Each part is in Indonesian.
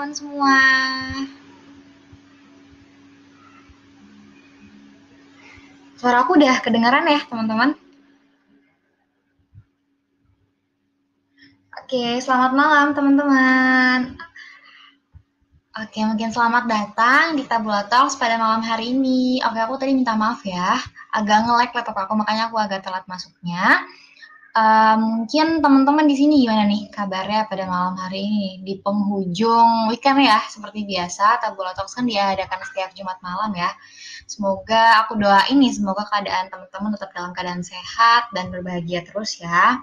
teman semua. Suara aku udah kedengaran ya, teman-teman? Oke, selamat malam, teman-teman. Oke, mungkin selamat datang di Tabula Talks pada malam hari ini. Oke, aku tadi minta maaf ya, agak nge-lag laptop aku, makanya aku agak telat masuknya. Eh, mungkin teman-teman di sini gimana nih kabarnya pada malam hari ini di penghujung weekend ya seperti biasa Tabula Talks kan diadakan setiap Jumat malam ya. Semoga aku doa ini semoga keadaan teman-teman tetap dalam keadaan sehat dan berbahagia terus ya.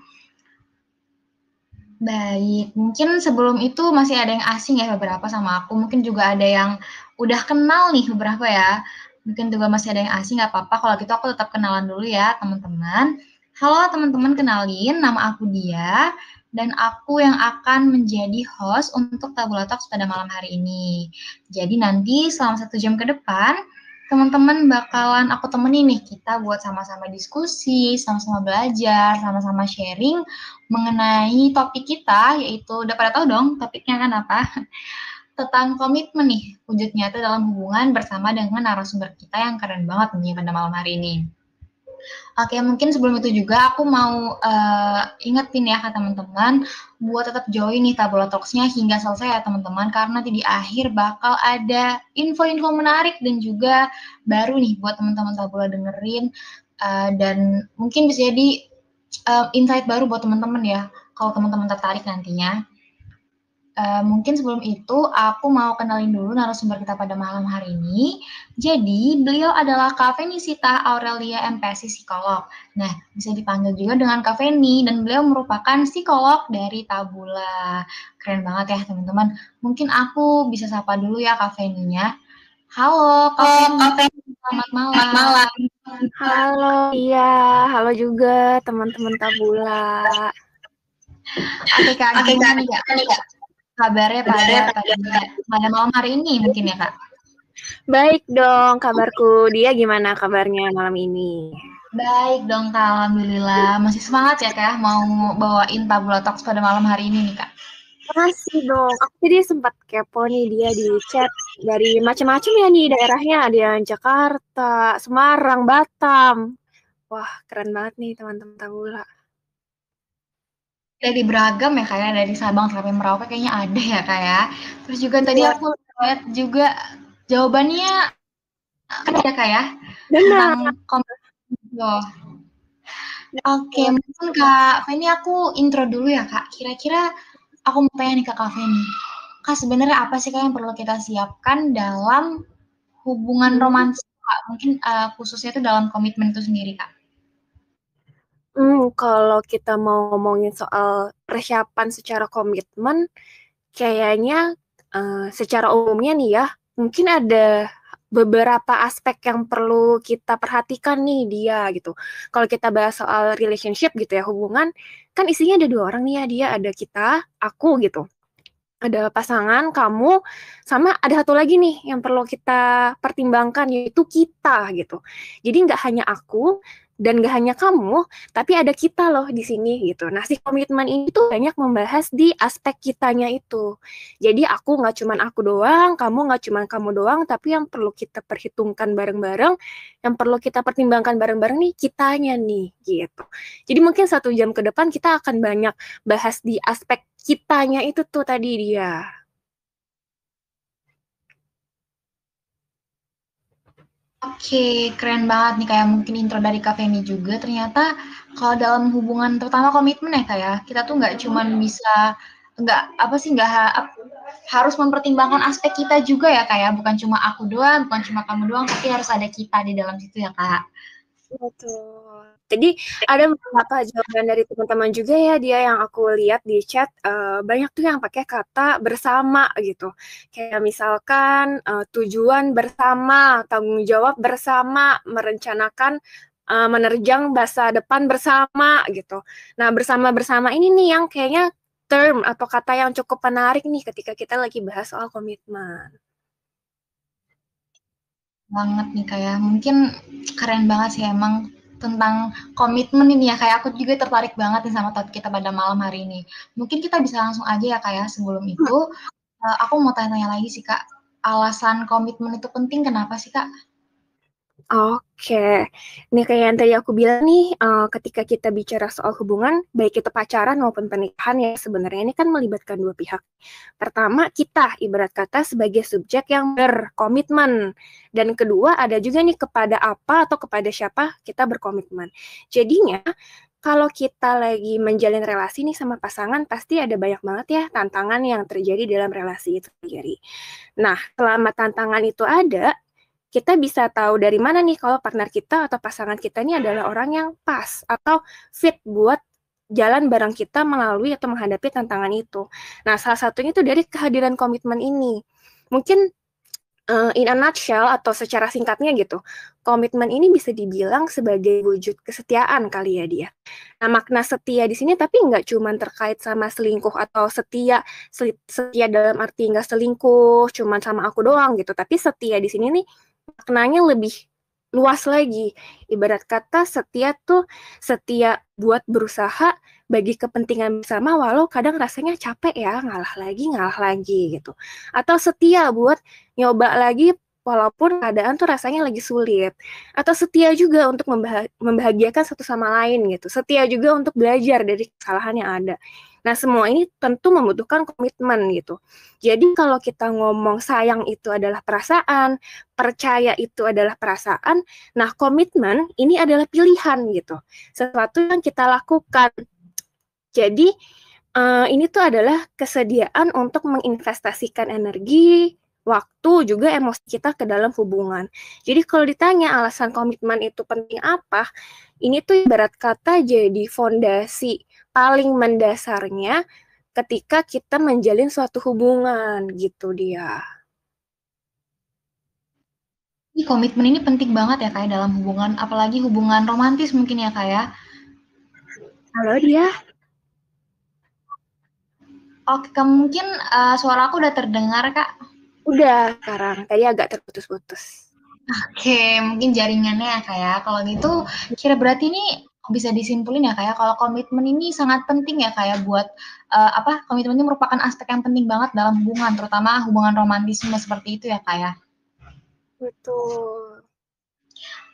Baik, mungkin sebelum itu masih ada yang asing ya beberapa sama aku, mungkin juga ada yang udah kenal nih beberapa ya. Mungkin juga masih ada yang asing, nggak apa-apa. Kalau gitu aku tetap kenalan dulu ya teman-teman. Halo teman-teman, kenalin nama aku Dia dan aku yang akan menjadi host untuk Tabula Talks pada malam hari ini. Jadi nanti selama satu jam ke depan, teman-teman bakalan aku temenin nih kita buat sama-sama diskusi, sama-sama belajar, sama-sama sharing mengenai topik kita yaitu udah pada tahu dong topiknya kan apa? tentang komitmen nih wujud nyata dalam hubungan bersama dengan narasumber kita yang keren banget nih pada malam hari ini. Oke, mungkin sebelum itu juga aku mau uh, ingetin ya ke teman-teman buat tetap join nih Tabula Talks-nya hingga selesai ya teman-teman karena di akhir bakal ada info-info menarik dan juga baru nih buat teman-teman Tabula dengerin uh, dan mungkin bisa jadi uh, insight baru buat teman-teman ya kalau teman-teman tertarik nantinya. Eh, mungkin sebelum itu aku mau kenalin dulu narasumber kita pada malam hari ini. Jadi beliau adalah Kak Feni Sita Aurelia MPSI psikolog. Nah bisa dipanggil juga dengan Kak Feni dan beliau merupakan psikolog dari Tabula. Keren banget ya teman-teman. Mungkin aku bisa sapa dulu ya Kak Halo Kak oh, Selamat malam. malam. Halo, iya. Halo juga teman-teman Tabula. Oke Kak, gimana Kak? kabarnya pada pada ya, malam hari ini mungkin ya kak baik dong kabarku dia gimana kabarnya malam ini baik dong kak alhamdulillah masih semangat ya kak mau bawain tabula talks pada malam hari ini nih kak masih dong aku tadi sempat kepo nih dia di chat dari macam-macam ya nih daerahnya ada yang Jakarta Semarang Batam wah keren banget nih teman-teman tabula dari beragam ya kayak dari Sabang sampai Merauke kayaknya ada ya kayak. Ya. Terus juga tadi ya. aku lihat juga jawabannya kan ya kayak tentang kompetisi. Gitu. Ya, Oke, okay, iya. mungkin Kak Feni aku intro dulu ya Kak. Kira-kira aku mau tanya nih Kak Feni. Kak sebenarnya apa sih Kak yang perlu kita siapkan dalam hubungan hmm. romantis Kak? Mungkin uh, khususnya itu dalam komitmen itu sendiri Kak. Hmm, kalau kita mau ngomongin soal persiapan secara komitmen, kayaknya uh, secara umumnya nih ya, mungkin ada beberapa aspek yang perlu kita perhatikan nih dia gitu. Kalau kita bahas soal relationship gitu ya, hubungan, kan isinya ada dua orang nih ya, dia ada kita, aku gitu. Ada pasangan, kamu, sama ada satu lagi nih yang perlu kita pertimbangkan yaitu kita gitu. Jadi nggak hanya aku, dan gak hanya kamu, tapi ada kita loh di sini gitu. Nah, si komitmen ini tuh banyak membahas di aspek kitanya itu. Jadi aku nggak cuman aku doang, kamu nggak cuman kamu doang, tapi yang perlu kita perhitungkan bareng-bareng, yang perlu kita pertimbangkan bareng-bareng nih kitanya nih gitu. Jadi mungkin satu jam ke depan kita akan banyak bahas di aspek kitanya itu tuh tadi dia. Oke, keren banget nih kayak mungkin intro dari kafe ini juga. Ternyata kalau dalam hubungan terutama komitmen ya kayak ya, kita tuh nggak cuman bisa nggak apa sih nggak ha, harus mempertimbangkan aspek kita juga ya kayak ya. bukan cuma aku doang, bukan cuma kamu doang, tapi harus ada kita di dalam situ ya kak. Betul. Jadi ada beberapa jawaban dari teman-teman juga ya dia yang aku lihat di chat uh, banyak tuh yang pakai kata bersama gitu. Kayak misalkan uh, tujuan bersama, tanggung jawab bersama, merencanakan uh, menerjang bahasa depan bersama gitu. Nah, bersama-bersama ini nih yang kayaknya term atau kata yang cukup menarik nih ketika kita lagi bahas soal komitmen banget nih kayak mungkin keren banget sih emang tentang komitmen ini ya kayak aku juga tertarik banget nih sama topik kita pada malam hari ini. Mungkin kita bisa langsung aja ya kayak ya, sebelum itu hmm. aku mau tanya-tanya lagi sih kak alasan komitmen itu penting kenapa sih kak? Oke, ini kayak yang tadi aku bilang nih, uh, ketika kita bicara soal hubungan, baik itu pacaran maupun pernikahan ya sebenarnya ini kan melibatkan dua pihak. Pertama kita ibarat kata sebagai subjek yang berkomitmen, dan kedua ada juga nih kepada apa atau kepada siapa kita berkomitmen. Jadinya kalau kita lagi menjalin relasi nih sama pasangan pasti ada banyak banget ya tantangan yang terjadi dalam relasi itu sendiri. Nah, selama tantangan itu ada, kita bisa tahu dari mana nih kalau partner kita atau pasangan kita ini adalah orang yang pas atau fit buat jalan bareng kita melalui atau menghadapi tantangan itu. Nah, salah satunya itu dari kehadiran komitmen ini. Mungkin uh, in a nutshell atau secara singkatnya gitu, komitmen ini bisa dibilang sebagai wujud kesetiaan kali ya dia. Nah makna setia di sini tapi nggak cuma terkait sama selingkuh atau setia setia dalam arti nggak selingkuh, cuma sama aku doang gitu. Tapi setia di sini nih maknanya lebih luas lagi. Ibarat kata setia tuh setia buat berusaha bagi kepentingan bersama walau kadang rasanya capek ya, ngalah lagi, ngalah lagi gitu. Atau setia buat nyoba lagi walaupun keadaan tuh rasanya lagi sulit. Atau setia juga untuk membahagiakan satu sama lain gitu. Setia juga untuk belajar dari kesalahan yang ada. Nah, semua ini tentu membutuhkan komitmen gitu. Jadi kalau kita ngomong sayang itu adalah perasaan, percaya itu adalah perasaan, nah komitmen ini adalah pilihan gitu. Sesuatu yang kita lakukan. Jadi uh, ini tuh adalah kesediaan untuk menginvestasikan energi, waktu juga emosi kita ke dalam hubungan. Jadi kalau ditanya alasan komitmen itu penting apa, ini tuh ibarat kata jadi fondasi paling mendasarnya ketika kita menjalin suatu hubungan gitu dia. Ini komitmen ini penting banget ya kayak dalam hubungan, apalagi hubungan romantis mungkin ya kayak. Ya. Halo dia. Oke, oh, mungkin uh, suara aku udah terdengar kak. Udah sekarang, tadi agak terputus-putus. Oke, mungkin jaringannya ya, kayak. Ya. Kalau gitu, kira berarti ini bisa disimpulin ya kayak kalau komitmen ini sangat penting ya kayak buat uh, apa komitmen ini merupakan aspek yang penting banget dalam hubungan terutama hubungan romantisme seperti itu ya kayak ya. betul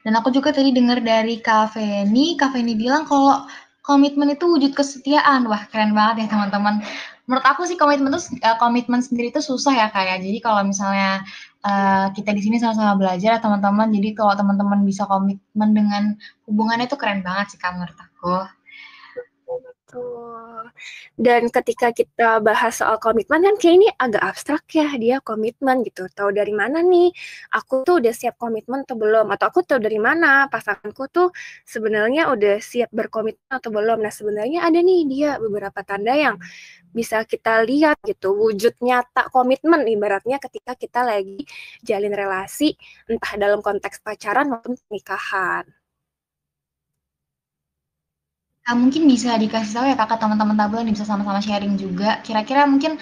dan aku juga tadi dengar dari Kaveni Kaveni bilang kalau komitmen itu wujud kesetiaan wah keren banget ya teman-teman menurut aku sih komitmen itu eh, komitmen sendiri itu susah ya kayak ya. jadi kalau misalnya uh, kita di sini sama-sama belajar teman-teman. Jadi kalau teman-teman bisa komitmen dengan hubungannya itu keren banget sih kak menurut aku. Dan ketika kita bahas soal komitmen kan kayak ini agak abstrak ya dia komitmen gitu. Tahu dari mana nih? Aku tuh udah siap komitmen atau belum? Atau aku tahu dari mana pasanganku tuh sebenarnya udah siap berkomitmen atau belum? Nah sebenarnya ada nih dia beberapa tanda yang bisa kita lihat gitu wujud nyata komitmen ibaratnya ketika kita lagi jalin relasi entah dalam konteks pacaran maupun pernikahan. Nah, mungkin bisa dikasih tahu ya kakak teman-teman yang bisa sama-sama sharing juga. Kira-kira mungkin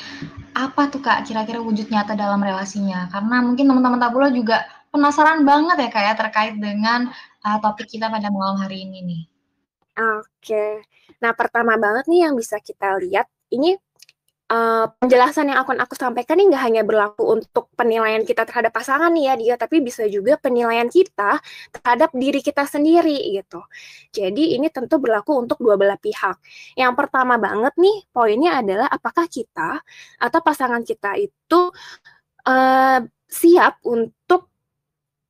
apa tuh kak? Kira-kira wujud nyata dalam relasinya? Karena mungkin teman-teman tabula juga penasaran banget ya kak ya terkait dengan uh, topik kita pada malam hari ini nih. Oke. Nah pertama banget nih yang bisa kita lihat ini uh, penjelasan yang akan aku sampaikan ini nggak hanya berlaku untuk penilaian kita terhadap pasangan nih ya dia, tapi bisa juga penilaian kita terhadap diri kita sendiri gitu. Jadi ini tentu berlaku untuk dua belah pihak. Yang pertama banget nih poinnya adalah apakah kita atau pasangan kita itu uh, siap untuk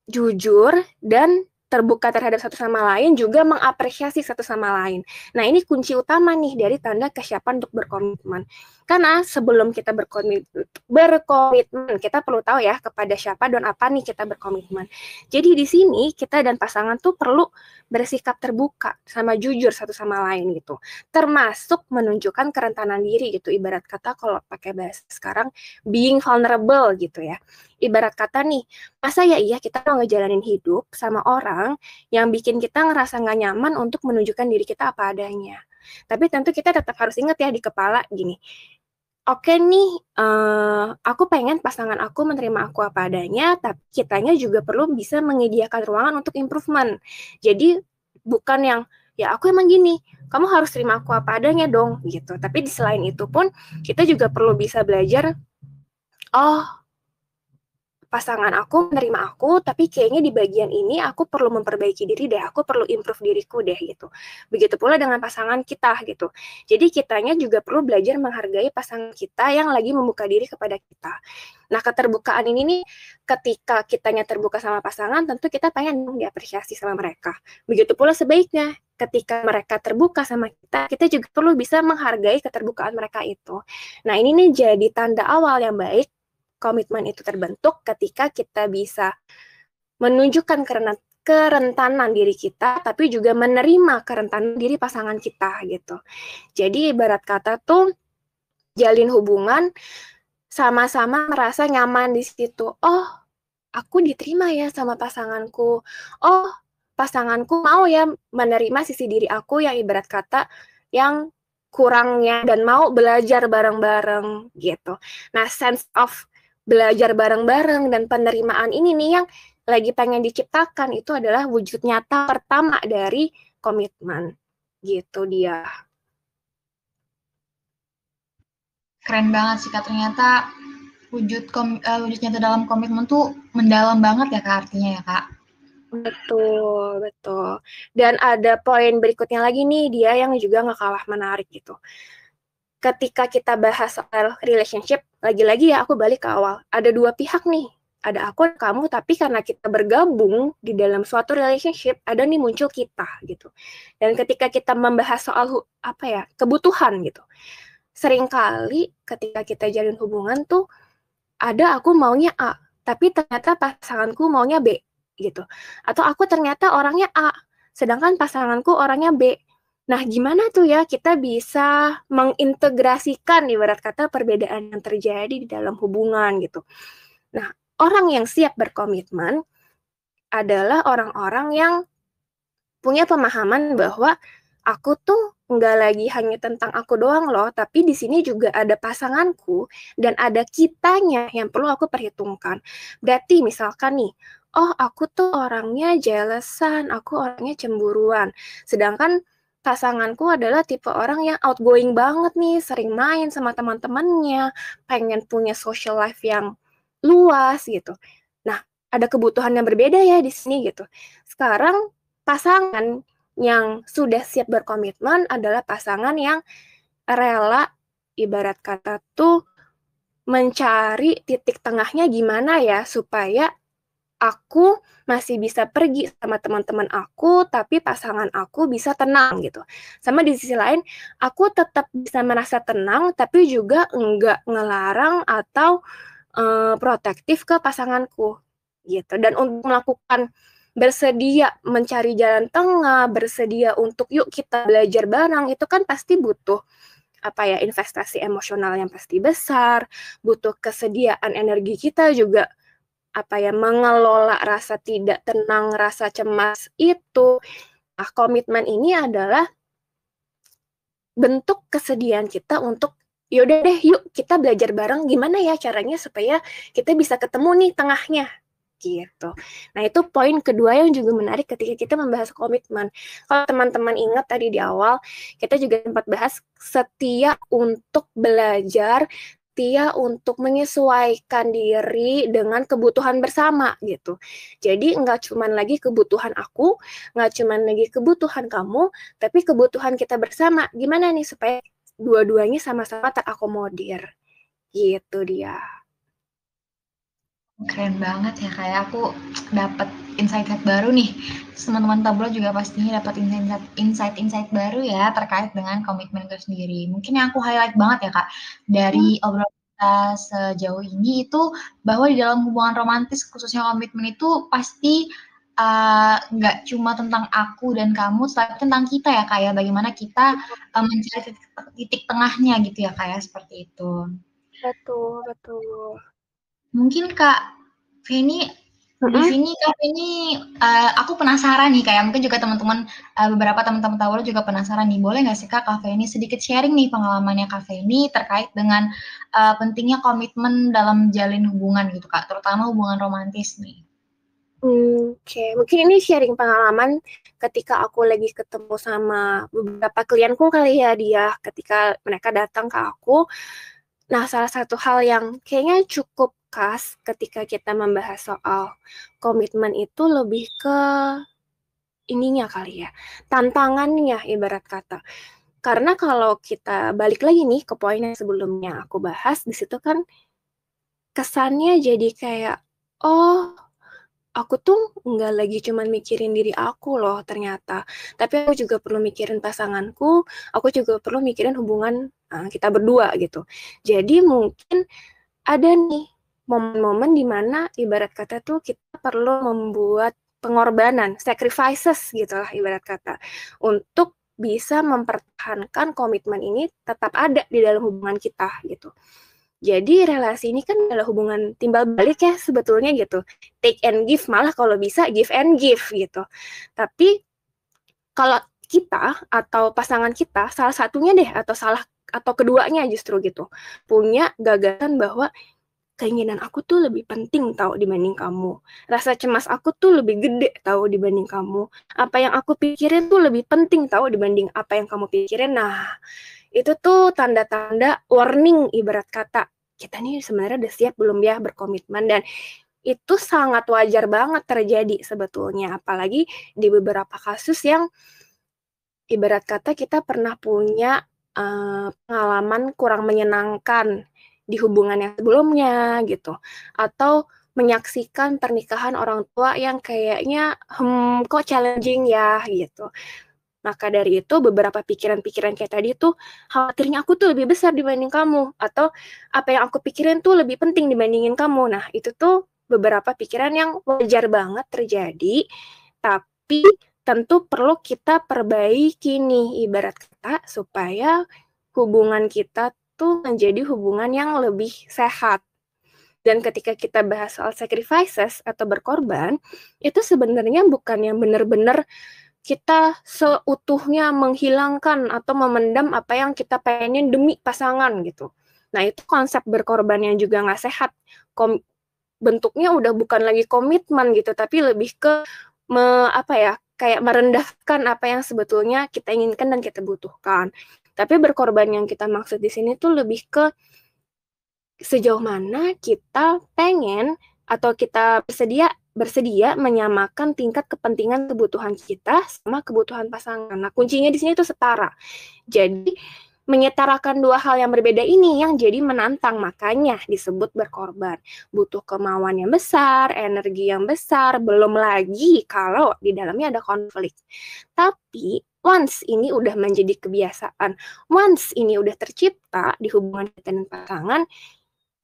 jujur dan terbuka terhadap satu sama lain juga mengapresiasi satu sama lain. Nah, ini kunci utama nih dari tanda kesiapan untuk berkomitmen. Karena sebelum kita berkomit berkomitmen, kita perlu tahu ya kepada siapa dan apa nih kita berkomitmen. Jadi di sini kita dan pasangan tuh perlu bersikap terbuka sama jujur satu sama lain gitu. Termasuk menunjukkan kerentanan diri gitu. Ibarat kata kalau pakai bahasa sekarang being vulnerable gitu ya. Ibarat kata nih, masa ya iya kita mau ngejalanin hidup sama orang yang bikin kita ngerasa nggak nyaman untuk menunjukkan diri kita apa adanya. Tapi tentu kita tetap harus ingat ya di kepala gini oke okay nih, uh, aku pengen pasangan aku menerima aku apa adanya, tapi kitanya juga perlu bisa menyediakan ruangan untuk improvement. Jadi bukan yang ya aku emang gini, kamu harus terima aku apa adanya dong gitu. Tapi di selain itu pun kita juga perlu bisa belajar, oh pasangan aku menerima aku tapi kayaknya di bagian ini aku perlu memperbaiki diri deh aku perlu improve diriku deh gitu begitu pula dengan pasangan kita gitu jadi kitanya juga perlu belajar menghargai pasangan kita yang lagi membuka diri kepada kita nah keterbukaan ini nih ketika kitanya terbuka sama pasangan tentu kita pengen diapresiasi sama mereka begitu pula sebaiknya ketika mereka terbuka sama kita, kita juga perlu bisa menghargai keterbukaan mereka itu. Nah, ini nih jadi tanda awal yang baik komitmen itu terbentuk ketika kita bisa menunjukkan karena kerentanan diri kita, tapi juga menerima kerentanan diri pasangan kita gitu. Jadi ibarat kata tuh jalin hubungan sama-sama merasa nyaman di situ. Oh, aku diterima ya sama pasanganku. Oh, pasanganku mau ya menerima sisi diri aku yang ibarat kata yang kurangnya dan mau belajar bareng-bareng gitu. Nah, sense of belajar bareng-bareng dan penerimaan ini nih yang lagi pengen diciptakan itu adalah wujud nyata pertama dari komitmen gitu dia keren banget sih kak ternyata wujud kom, uh, wujud nyata dalam komitmen tuh mendalam banget ya kak artinya ya kak betul betul dan ada poin berikutnya lagi nih dia yang juga nggak kalah menarik gitu ketika kita bahas soal relationship lagi-lagi ya aku balik ke awal. Ada dua pihak nih, ada aku kamu, tapi karena kita bergabung di dalam suatu relationship, ada nih muncul kita gitu. Dan ketika kita membahas soal apa ya, kebutuhan gitu. Seringkali ketika kita jalin hubungan tuh ada aku maunya A, tapi ternyata pasanganku maunya B gitu. Atau aku ternyata orangnya A, sedangkan pasanganku orangnya B. Nah, gimana tuh ya kita bisa mengintegrasikan ibarat kata perbedaan yang terjadi di dalam hubungan gitu. Nah, orang yang siap berkomitmen adalah orang-orang yang punya pemahaman bahwa aku tuh nggak lagi hanya tentang aku doang loh, tapi di sini juga ada pasanganku dan ada kitanya yang perlu aku perhitungkan. Berarti misalkan nih, oh aku tuh orangnya jelesan, aku orangnya cemburuan. Sedangkan pasanganku adalah tipe orang yang outgoing banget nih, sering main sama teman-temannya, pengen punya social life yang luas gitu. Nah, ada kebutuhan yang berbeda ya di sini gitu. Sekarang pasangan yang sudah siap berkomitmen adalah pasangan yang rela ibarat kata tuh mencari titik tengahnya gimana ya supaya aku masih bisa pergi sama teman-teman aku, tapi pasangan aku bisa tenang gitu. Sama di sisi lain, aku tetap bisa merasa tenang, tapi juga enggak ngelarang atau uh, protektif ke pasanganku gitu. Dan untuk melakukan bersedia mencari jalan tengah, bersedia untuk yuk kita belajar bareng, itu kan pasti butuh apa ya investasi emosional yang pasti besar, butuh kesediaan energi kita juga apa ya mengelola rasa tidak tenang, rasa cemas itu. Nah, komitmen ini adalah bentuk kesediaan kita untuk yaudah deh yuk kita belajar bareng gimana ya caranya supaya kita bisa ketemu nih tengahnya gitu. Nah itu poin kedua yang juga menarik ketika kita membahas komitmen. Kalau teman-teman ingat tadi di awal kita juga sempat bahas setia untuk belajar Tia untuk menyesuaikan diri dengan kebutuhan bersama gitu. Jadi nggak cuman lagi kebutuhan aku, nggak cuman lagi kebutuhan kamu, tapi kebutuhan kita bersama. Gimana nih supaya dua-duanya sama-sama terakomodir? Gitu dia. Keren banget ya kayak ya. aku dapat insight-insight baru nih. Teman-teman Tablo juga pastinya dapat insight-insight baru ya terkait dengan komitmen itu sendiri. Mungkin yang aku highlight banget ya Kak dari hmm. obrolan kita sejauh ini itu bahwa di dalam hubungan romantis khususnya komitmen itu pasti eh, nggak uh, cuma tentang aku dan kamu, tapi tentang kita ya kak ya. Bagaimana kita uh, mencari titik, titik tengahnya gitu ya kak ya seperti itu. Betul betul. Mungkin kak Feni di sini Kak ini uh, aku penasaran nih kayak mungkin juga teman-teman uh, beberapa teman-teman tahu juga penasaran nih boleh nggak sih Kak Kak ini sedikit sharing nih pengalamannya Kak ini terkait dengan uh, pentingnya komitmen dalam jalin hubungan gitu Kak terutama hubungan romantis nih. Oke, okay. mungkin ini sharing pengalaman ketika aku lagi ketemu sama beberapa klienku kali ya dia ketika mereka datang ke aku. Nah, salah satu hal yang kayaknya cukup khas ketika kita membahas soal komitmen itu lebih ke ininya kali ya, tantangannya ibarat kata. Karena kalau kita balik lagi nih ke poin yang sebelumnya aku bahas, di situ kan kesannya jadi kayak, oh aku tuh nggak lagi cuman mikirin diri aku loh ternyata. Tapi aku juga perlu mikirin pasanganku, aku juga perlu mikirin hubungan nah, kita berdua gitu. Jadi mungkin ada nih momen-momen mana ibarat kata tuh kita perlu membuat pengorbanan, sacrifices gitulah ibarat kata untuk bisa mempertahankan komitmen ini tetap ada di dalam hubungan kita gitu. Jadi relasi ini kan adalah hubungan timbal balik ya sebetulnya gitu. Take and give malah kalau bisa give and give gitu. Tapi kalau kita atau pasangan kita salah satunya deh atau salah atau keduanya justru gitu punya gagasan bahwa keinginan aku tuh lebih penting tahu dibanding kamu. Rasa cemas aku tuh lebih gede tahu dibanding kamu. Apa yang aku pikirin tuh lebih penting tahu dibanding apa yang kamu pikirin. Nah, itu tuh tanda-tanda warning ibarat kata. Kita nih sebenarnya udah siap belum ya berkomitmen dan itu sangat wajar banget terjadi sebetulnya apalagi di beberapa kasus yang ibarat kata kita pernah punya uh, pengalaman kurang menyenangkan di hubungan yang sebelumnya gitu atau menyaksikan pernikahan orang tua yang kayaknya hmm, kok challenging ya gitu maka dari itu beberapa pikiran-pikiran kayak tadi tuh khawatirnya aku tuh lebih besar dibanding kamu atau apa yang aku pikirin tuh lebih penting dibandingin kamu. Nah, itu tuh beberapa pikiran yang wajar banget terjadi tapi tentu perlu kita perbaiki nih ibarat kita supaya hubungan kita itu menjadi hubungan yang lebih sehat. Dan ketika kita bahas soal sacrifices atau berkorban, itu sebenarnya bukan yang benar-benar kita seutuhnya menghilangkan atau memendam apa yang kita pengen demi pasangan gitu. Nah itu konsep berkorban yang juga nggak sehat. Kom bentuknya udah bukan lagi komitmen gitu, tapi lebih ke me apa ya kayak merendahkan apa yang sebetulnya kita inginkan dan kita butuhkan. Tapi berkorban yang kita maksud di sini tuh lebih ke sejauh mana kita pengen atau kita bersedia bersedia menyamakan tingkat kepentingan kebutuhan kita sama kebutuhan pasangan. Nah, kuncinya di sini itu setara. Jadi menyetarakan dua hal yang berbeda ini yang jadi menantang makanya disebut berkorban butuh kemauan yang besar energi yang besar belum lagi kalau di dalamnya ada konflik tapi once ini udah menjadi kebiasaan, once ini udah tercipta di hubungan kita dan pasangan,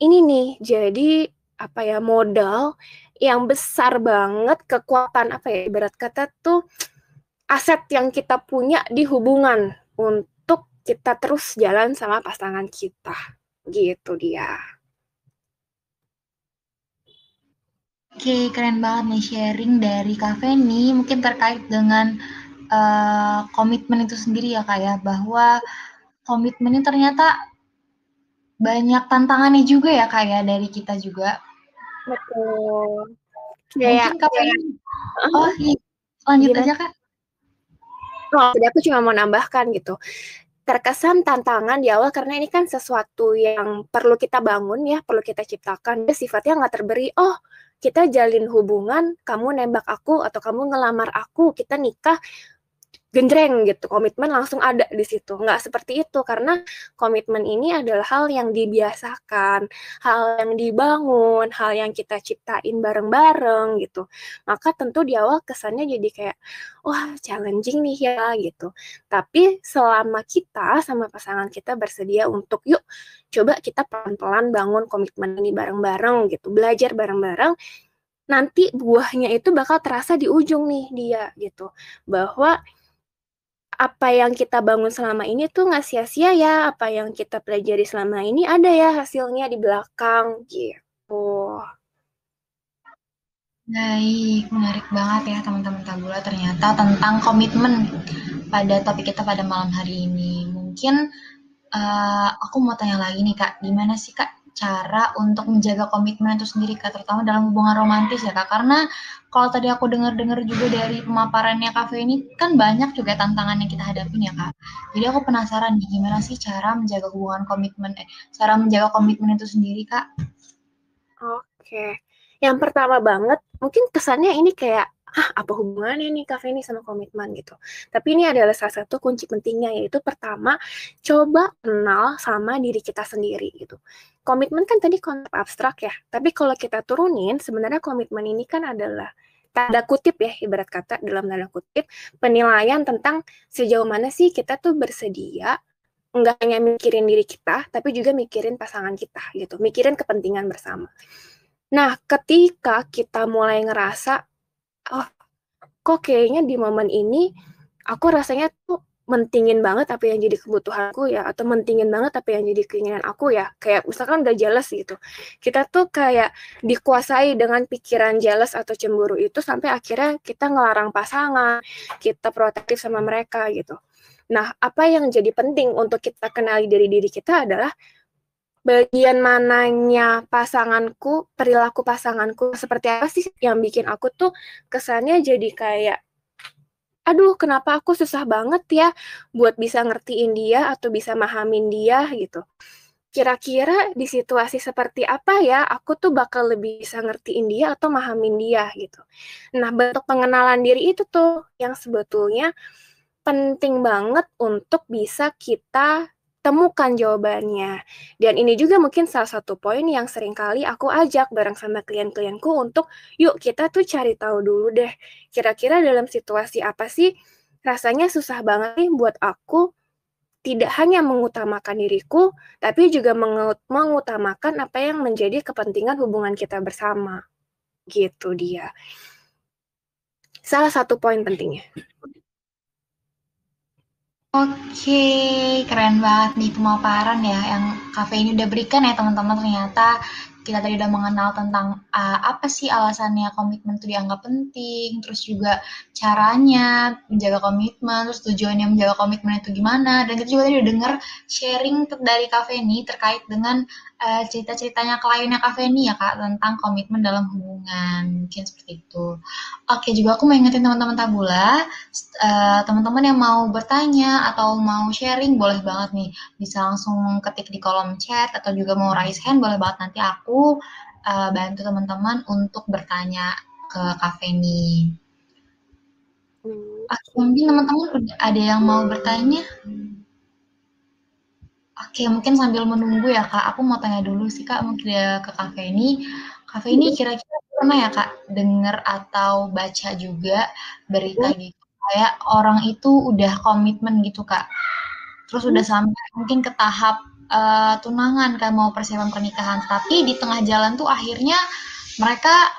ini nih jadi apa ya modal yang besar banget kekuatan apa ya ibarat kata tuh aset yang kita punya di hubungan untuk kita terus jalan sama pasangan kita gitu dia. Oke, keren banget nih sharing dari Kak Feni mungkin terkait dengan uh, komitmen itu sendiri ya kak ya bahwa komitmennya ternyata banyak tantangannya juga ya kak ya dari kita juga. Betul. ya, Mungkin kak Oh iya, lanjut gila. aja kak. Oh, jadi aku cuma mau nambahkan gitu. Terkesan tantangan di awal karena ini kan sesuatu yang perlu kita bangun ya, perlu kita ciptakan. Dia sifatnya nggak terberi, oh kita jalin hubungan, kamu nembak aku atau kamu ngelamar aku, kita nikah, genjreng gitu komitmen langsung ada di situ nggak seperti itu karena komitmen ini adalah hal yang dibiasakan hal yang dibangun hal yang kita ciptain bareng-bareng gitu maka tentu di awal kesannya jadi kayak wah challenging nih ya gitu tapi selama kita sama pasangan kita bersedia untuk yuk coba kita pelan-pelan bangun komitmen ini bareng-bareng gitu belajar bareng-bareng nanti buahnya itu bakal terasa di ujung nih dia gitu bahwa apa yang kita bangun selama ini tuh nggak sia-sia ya, apa yang kita pelajari selama ini ada ya hasilnya di belakang gitu. Baik, menarik banget ya teman-teman Tabula ternyata tentang komitmen pada topik kita pada malam hari ini. Mungkin uh, aku mau tanya lagi nih Kak, gimana sih Kak cara untuk menjaga komitmen itu sendiri kak terutama dalam hubungan romantis ya kak karena kalau tadi aku dengar-dengar juga dari pemaparannya kafe ini kan banyak juga tantangan yang kita hadapin ya kak jadi aku penasaran nih gimana sih cara menjaga hubungan komitmen eh cara menjaga komitmen itu sendiri kak oke yang pertama banget mungkin kesannya ini kayak ah apa hubungannya nih kafe ini sama komitmen gitu. Tapi ini adalah salah satu kunci pentingnya yaitu pertama coba kenal sama diri kita sendiri gitu. Komitmen kan tadi konsep abstrak ya, tapi kalau kita turunin sebenarnya komitmen ini kan adalah tanda kutip ya ibarat kata dalam tanda kutip penilaian tentang sejauh mana sih kita tuh bersedia nggak hanya mikirin diri kita, tapi juga mikirin pasangan kita gitu, mikirin kepentingan bersama. Nah, ketika kita mulai ngerasa oh kok kayaknya di momen ini aku rasanya tuh mentingin banget apa yang jadi kebutuhanku ya atau mentingin banget apa yang jadi keinginan aku ya kayak misalkan udah jealous gitu kita tuh kayak dikuasai dengan pikiran jealous atau cemburu itu sampai akhirnya kita ngelarang pasangan kita protektif sama mereka gitu nah apa yang jadi penting untuk kita kenali dari diri kita adalah bagian mananya pasanganku, perilaku pasanganku seperti apa sih yang bikin aku tuh kesannya jadi kayak aduh kenapa aku susah banget ya buat bisa ngertiin dia atau bisa mahamin dia gitu. Kira-kira di situasi seperti apa ya aku tuh bakal lebih bisa ngertiin dia atau mahamin dia gitu. Nah, bentuk pengenalan diri itu tuh yang sebetulnya penting banget untuk bisa kita temukan jawabannya. Dan ini juga mungkin salah satu poin yang seringkali aku ajak bareng sama klien-klienku untuk yuk kita tuh cari tahu dulu deh kira-kira dalam situasi apa sih rasanya susah banget nih buat aku tidak hanya mengutamakan diriku, tapi juga mengutamakan apa yang menjadi kepentingan hubungan kita bersama. Gitu dia. Salah satu poin pentingnya. Oke, keren banget nih pemaparan ya yang kafe ini udah berikan ya teman-teman. Ternyata kita tadi udah mengenal tentang uh, apa sih alasannya komitmen itu dianggap penting, terus juga caranya menjaga komitmen, terus tujuannya menjaga komitmen itu gimana, dan kita juga tadi udah denger sharing dari kafe ini terkait dengan uh, cerita-ceritanya kliennya Kak Feni ya Kak tentang komitmen dalam hubungan mungkin seperti itu. Oke juga aku mau ingetin teman-teman tabula uh, teman-teman yang mau bertanya atau mau sharing boleh banget nih bisa langsung ketik di kolom chat atau juga mau raise hand boleh banget nanti aku uh, bantu teman-teman untuk bertanya ke Kak Feni. Hmm. mungkin teman-teman ada yang mau bertanya? Oke, mungkin sambil menunggu ya Kak, aku mau tanya dulu sih Kak, mungkin ya ke Kak ini. Kak ini kira-kira pernah ya Kak dengar atau baca juga berita iya. gitu kayak orang itu udah komitmen gitu Kak. Terus udah hmm. sampai mungkin ke tahap uh, tunangan kan mau persiapan pernikahan, tapi di tengah jalan tuh akhirnya mereka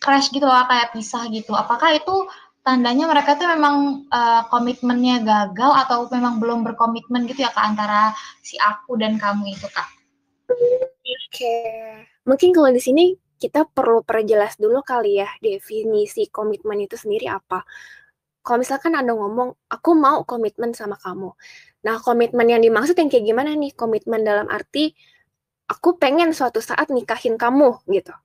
crash gitu lah kayak pisah gitu. Apakah itu tandanya mereka tuh memang uh, komitmennya gagal atau memang belum berkomitmen gitu ya kak antara si aku dan kamu itu kak? Oke, okay. mungkin kalau di sini kita perlu perjelas dulu kali ya definisi komitmen itu sendiri apa. Kalau misalkan ada ngomong, aku mau komitmen sama kamu. Nah, komitmen yang dimaksud yang kayak gimana nih? Komitmen dalam arti, aku pengen suatu saat nikahin kamu, gitu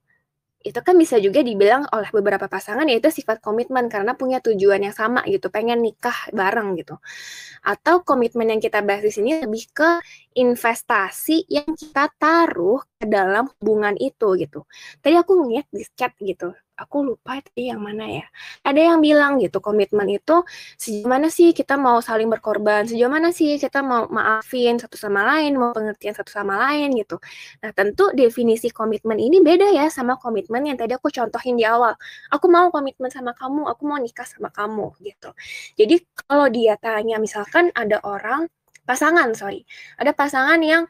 itu kan bisa juga dibilang oleh beberapa pasangan yaitu sifat komitmen karena punya tujuan yang sama gitu, pengen nikah bareng gitu. Atau komitmen yang kita bahas di sini lebih ke investasi yang kita taruh ke dalam hubungan itu gitu. Tadi aku ngeliat di chat gitu aku lupa tadi yang mana ya. Ada yang bilang gitu komitmen itu sejauh mana sih kita mau saling berkorban, sejauh mana sih kita mau maafin satu sama lain, mau pengertian satu sama lain gitu. Nah tentu definisi komitmen ini beda ya sama komitmen yang tadi aku contohin di awal. Aku mau komitmen sama kamu, aku mau nikah sama kamu gitu. Jadi kalau dia tanya misalkan ada orang pasangan sorry ada pasangan yang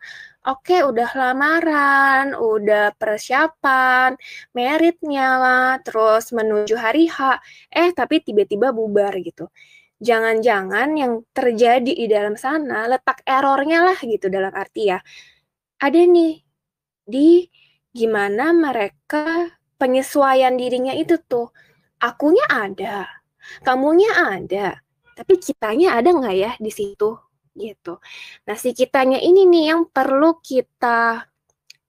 Oke, udah lamaran, udah persiapan, meritnya lah, terus menuju hari H, eh tapi tiba-tiba bubar gitu. Jangan-jangan yang terjadi di dalam sana letak errornya lah gitu dalam arti ya. Ada nih di gimana mereka penyesuaian dirinya itu tuh. Akunya ada, kamunya ada, tapi kitanya ada nggak ya di situ gitu. Nah, si kitanya ini nih yang perlu kita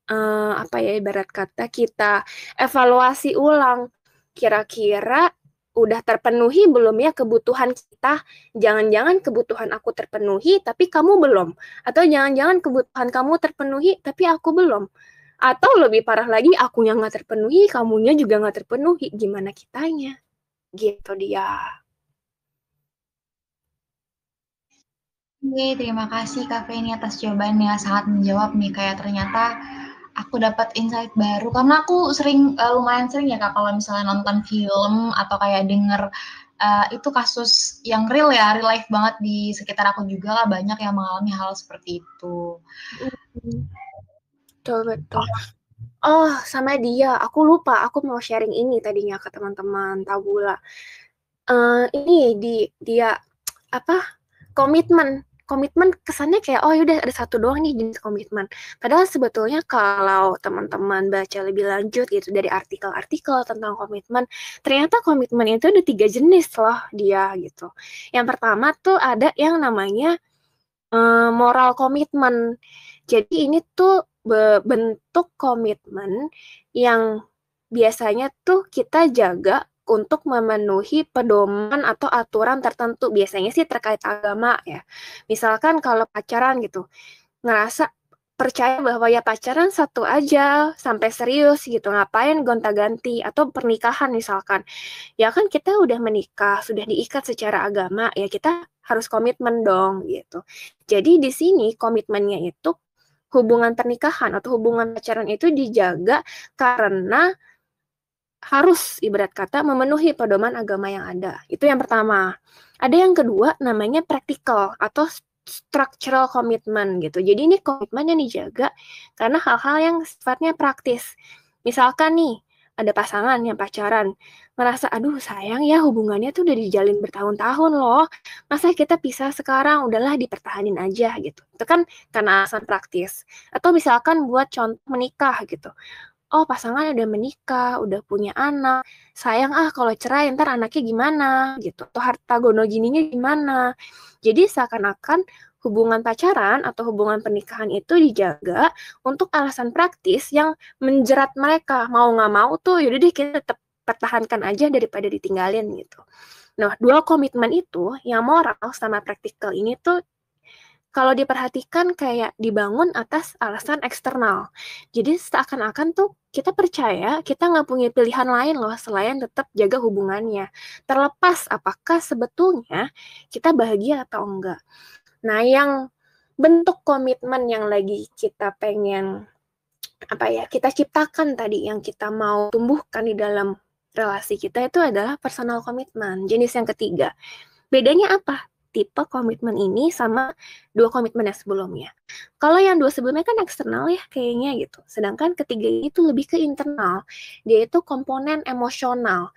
uh, apa ya ibarat kata kita evaluasi ulang kira-kira udah terpenuhi belum ya kebutuhan kita? Jangan-jangan kebutuhan aku terpenuhi tapi kamu belum atau jangan-jangan kebutuhan kamu terpenuhi tapi aku belum. Atau lebih parah lagi aku yang nggak terpenuhi, kamunya juga nggak terpenuhi. Gimana kitanya? Gitu dia. Oke, terima kasih Kak Feni atas jawabannya. Sangat menjawab nih, kayak ternyata aku dapat insight baru. Karena aku sering, uh, lumayan sering ya Kak, kalau misalnya nonton film atau kayak denger uh, itu kasus yang real ya, real life banget di sekitar aku juga lah banyak yang mengalami hal seperti itu. Betul-betul. Mm-hmm. Oh. Oh, sama dia. Aku lupa. Aku mau sharing ini tadinya ke teman-teman Tabula. Uh, ini di dia apa? Komitmen komitmen kesannya kayak oh yaudah ada satu doang nih jenis komitmen padahal sebetulnya kalau teman-teman baca lebih lanjut gitu dari artikel-artikel tentang komitmen ternyata komitmen itu ada tiga jenis loh dia gitu yang pertama tuh ada yang namanya um, moral komitmen jadi ini tuh bentuk komitmen yang biasanya tuh kita jaga untuk memenuhi pedoman atau aturan tertentu. Biasanya sih terkait agama ya. Misalkan kalau pacaran gitu, ngerasa percaya bahwa ya pacaran satu aja sampai serius gitu ngapain gonta-ganti atau pernikahan misalkan ya kan kita udah menikah sudah diikat secara agama ya kita harus komitmen dong gitu jadi di sini komitmennya itu hubungan pernikahan atau hubungan pacaran itu dijaga karena harus ibarat kata memenuhi pedoman agama yang ada. Itu yang pertama. Ada yang kedua namanya practical atau structural commitment gitu. Jadi ini komitmen yang dijaga karena hal-hal yang sifatnya praktis. Misalkan nih, ada pasangan yang pacaran, merasa aduh sayang ya hubungannya tuh udah dijalin bertahun-tahun loh, masa kita pisah sekarang udahlah dipertahanin aja gitu. Itu kan karena alasan praktis. Atau misalkan buat contoh menikah gitu oh pasangan udah menikah, udah punya anak, sayang ah kalau cerai ntar anaknya gimana gitu, atau harta gono gininya gimana. Jadi seakan-akan hubungan pacaran atau hubungan pernikahan itu dijaga untuk alasan praktis yang menjerat mereka mau nggak mau tuh yaudah deh kita tetap pertahankan aja daripada ditinggalin gitu. Nah, dua komitmen itu yang moral sama praktikal ini tuh kalau diperhatikan kayak dibangun atas alasan eksternal. Jadi seakan-akan tuh kita percaya kita nggak punya pilihan lain loh selain tetap jaga hubungannya. Terlepas apakah sebetulnya kita bahagia atau enggak. Nah yang bentuk komitmen yang lagi kita pengen apa ya kita ciptakan tadi yang kita mau tumbuhkan di dalam relasi kita itu adalah personal komitmen jenis yang ketiga bedanya apa tipe komitmen ini sama dua komitmen yang sebelumnya. Kalau yang dua sebelumnya kan eksternal ya kayaknya gitu. Sedangkan ketiga itu lebih ke internal. yaitu komponen emosional.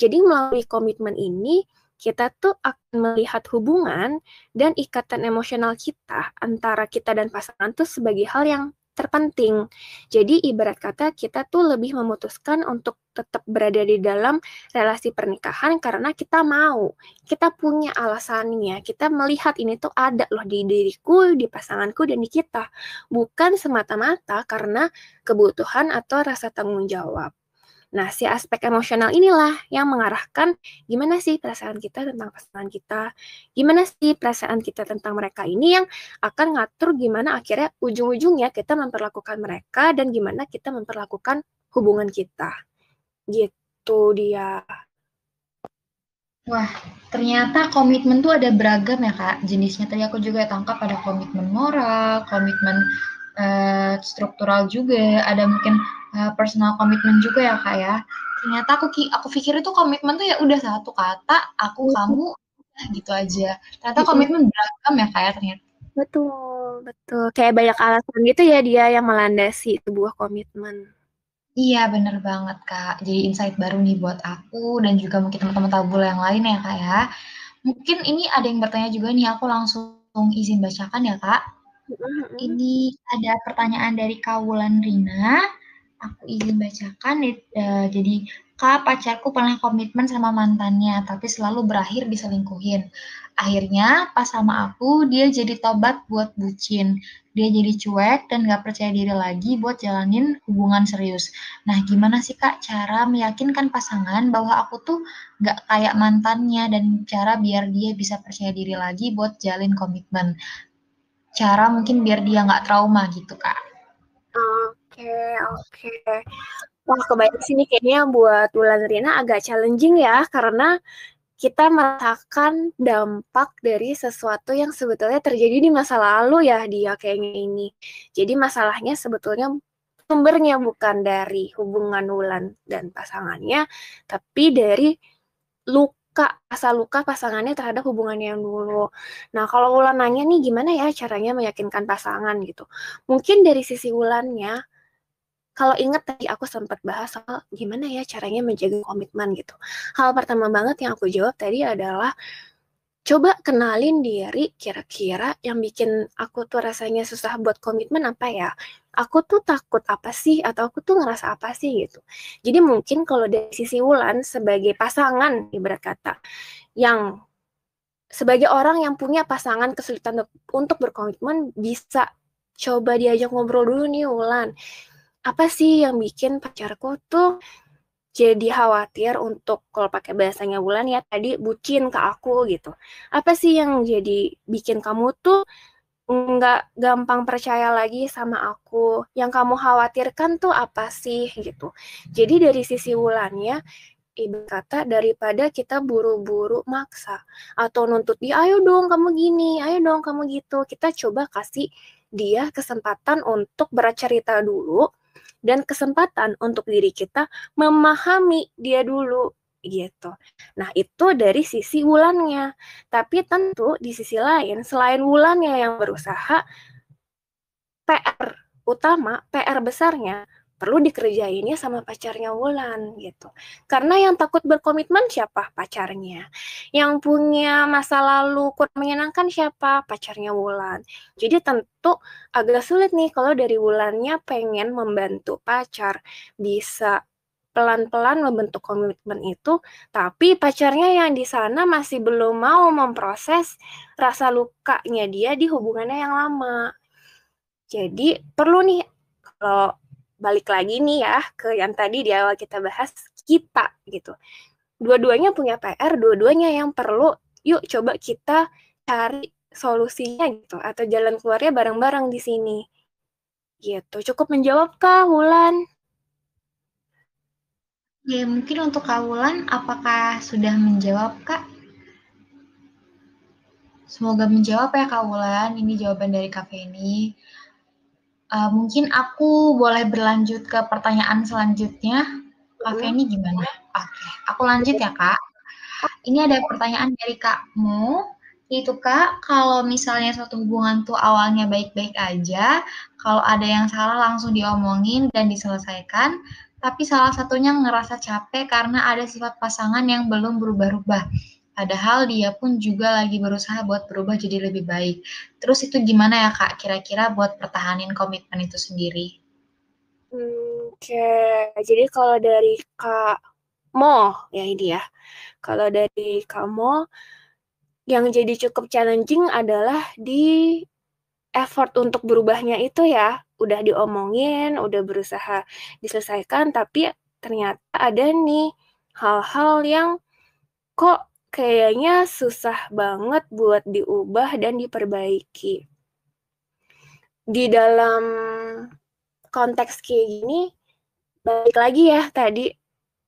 Jadi melalui komitmen ini kita tuh akan melihat hubungan dan ikatan emosional kita antara kita dan pasangan tuh sebagai hal yang terpenting. Jadi ibarat kata kita tuh lebih memutuskan untuk tetap berada di dalam relasi pernikahan karena kita mau, kita punya alasannya, kita melihat ini tuh ada loh di diriku, di pasanganku, dan di kita. Bukan semata-mata karena kebutuhan atau rasa tanggung jawab. Nah, si aspek emosional inilah yang mengarahkan gimana sih perasaan kita tentang pasangan kita, gimana sih perasaan kita tentang mereka ini yang akan ngatur gimana akhirnya ujung-ujungnya kita memperlakukan mereka dan gimana kita memperlakukan hubungan kita. Gitu dia. Wah, ternyata komitmen tuh ada beragam ya kak jenisnya. Tadi aku juga tangkap ada komitmen moral, komitmen uh, struktural juga, ada mungkin uh, personal komitmen juga ya kak ya. Ternyata aku aku pikir itu komitmen tuh ya udah satu kata, aku iya. kamu gitu aja. Ternyata iya. komitmen beragam ya kak ya ternyata. Betul, betul. Kayak banyak alasan gitu ya dia yang melandasi sebuah komitmen. Iya, bener banget, Kak. Jadi insight baru nih buat aku dan juga mungkin teman-teman tabula yang lain ya, Kak ya. Mungkin ini ada yang bertanya juga nih, aku langsung izin bacakan ya, Kak. Ini ada pertanyaan dari Kawulan Rina. Aku izin bacakan. Eh, jadi, Kak, pacarku pernah komitmen sama mantannya, tapi selalu berakhir diselingkuhin. Akhirnya, pas sama aku, dia jadi tobat buat bucin. Dia jadi cuek dan gak percaya diri lagi buat jalanin hubungan serius. Nah, gimana sih, Kak, cara meyakinkan pasangan bahwa aku tuh gak kayak mantannya dan cara biar dia bisa percaya diri lagi buat jalin komitmen? cara mungkin biar dia nggak trauma gitu kak. Oke okay, oke. Okay. Wah kebayang sini kayaknya buat Wulan Rina agak challenging ya karena kita merasakan dampak dari sesuatu yang sebetulnya terjadi di masa lalu ya dia kayaknya ini. Jadi masalahnya sebetulnya sumbernya bukan dari hubungan Wulan dan pasangannya, tapi dari luka luka, rasa luka pasangannya terhadap hubungannya yang dulu. Nah, kalau Ulan nanya nih gimana ya caranya meyakinkan pasangan gitu. Mungkin dari sisi ulannya, kalau ingat tadi aku sempat bahas soal gimana ya caranya menjaga komitmen gitu. Hal pertama banget yang aku jawab tadi adalah coba kenalin diri kira-kira yang bikin aku tuh rasanya susah buat komitmen apa ya aku tuh takut apa sih atau aku tuh ngerasa apa sih gitu. Jadi mungkin kalau dari sisi Wulan sebagai pasangan ibarat kata yang sebagai orang yang punya pasangan kesulitan untuk berkomitmen bisa coba diajak ngobrol dulu nih Wulan. Apa sih yang bikin pacarku tuh jadi khawatir untuk kalau pakai bahasanya bulan ya tadi bucin ke aku gitu. Apa sih yang jadi bikin kamu tuh nggak gampang percaya lagi sama aku? Yang kamu khawatirkan tuh apa sih gitu? Jadi hmm. dari sisi bulannya ibu kata daripada kita buru-buru maksa atau nuntut dia ayo dong kamu gini ayo dong kamu gitu kita coba kasih dia kesempatan untuk bercerita dulu dan kesempatan untuk diri kita memahami dia dulu gitu. Nah, itu dari sisi wulannya. Tapi tentu di sisi lain selain wulannya yang berusaha PR utama, PR besarnya perlu dikerjainnya sama pacarnya Wulan gitu. Karena yang takut berkomitmen siapa? Pacarnya. Yang punya masa lalu kurang menyenangkan siapa? Pacarnya Wulan. Jadi tentu agak sulit nih kalau dari Wulannya pengen membantu pacar bisa pelan-pelan membentuk komitmen itu, tapi pacarnya yang di sana masih belum mau memproses rasa lukanya dia di hubungannya yang lama. Jadi perlu nih kalau balik lagi nih ya ke yang tadi di awal kita bahas kita gitu. Dua-duanya punya PR, dua-duanya yang perlu yuk coba kita cari solusinya gitu atau jalan keluarnya bareng-bareng di sini. Gitu. Cukup menjawab kah Wulan? Ya, mungkin untuk Kak Wulan apakah sudah menjawab Kak? Semoga menjawab ya Kak Wulan. Ini jawaban dari Kak Feni. Uh, mungkin aku boleh berlanjut ke pertanyaan selanjutnya. Kak hmm. ini gimana? Oke, okay. aku lanjut ya Kak. Ini ada pertanyaan dari kakmu, Mu. Itu Kak, kalau misalnya suatu hubungan tuh awalnya baik-baik aja, kalau ada yang salah langsung diomongin dan diselesaikan, tapi salah satunya ngerasa capek karena ada sifat pasangan yang belum berubah-ubah Padahal dia pun juga lagi berusaha buat berubah jadi lebih baik. Terus itu gimana ya kak kira-kira buat pertahanin komitmen itu sendiri? Oke, okay. jadi kalau dari kak Mo ya ini ya. Kalau dari kak Mo, yang jadi cukup challenging adalah di effort untuk berubahnya itu ya udah diomongin, udah berusaha diselesaikan, tapi ternyata ada nih hal-hal yang kok kayaknya susah banget buat diubah dan diperbaiki. Di dalam konteks kayak gini, balik lagi ya tadi,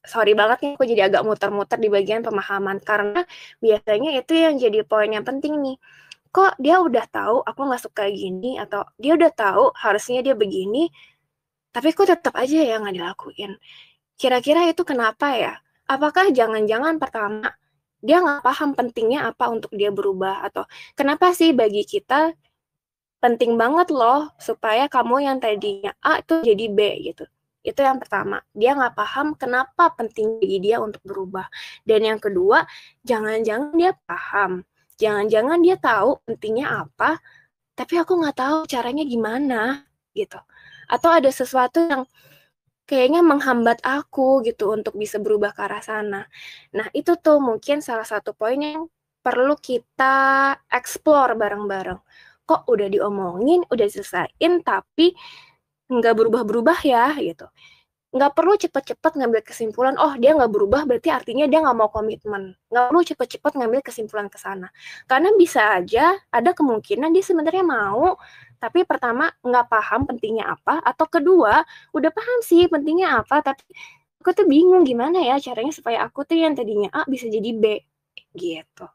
sorry banget nih aku jadi agak muter-muter di bagian pemahaman, karena biasanya itu yang jadi poin yang penting nih. Kok dia udah tahu aku nggak suka gini, atau dia udah tahu harusnya dia begini, tapi kok tetap aja ya nggak dilakuin. Kira-kira itu kenapa ya? Apakah jangan-jangan pertama dia nggak paham pentingnya apa untuk dia berubah atau kenapa sih bagi kita penting banget loh supaya kamu yang tadinya A itu jadi B gitu. Itu yang pertama, dia nggak paham kenapa penting bagi dia untuk berubah. Dan yang kedua, jangan-jangan dia paham, jangan-jangan dia tahu pentingnya apa, tapi aku nggak tahu caranya gimana gitu. Atau ada sesuatu yang kayaknya menghambat aku gitu untuk bisa berubah ke arah sana. Nah, itu tuh mungkin salah satu poin yang perlu kita explore bareng-bareng. Kok udah diomongin, udah selesaiin, tapi nggak berubah-berubah ya gitu. Nggak perlu cepet-cepet ngambil kesimpulan, oh dia nggak berubah berarti artinya dia nggak mau komitmen. Nggak perlu cepet-cepet ngambil kesimpulan ke sana. Karena bisa aja ada kemungkinan dia sebenarnya mau, tapi pertama nggak paham pentingnya apa atau kedua udah paham sih pentingnya apa tapi aku tuh bingung gimana ya caranya supaya aku tuh yang tadinya A bisa jadi B gitu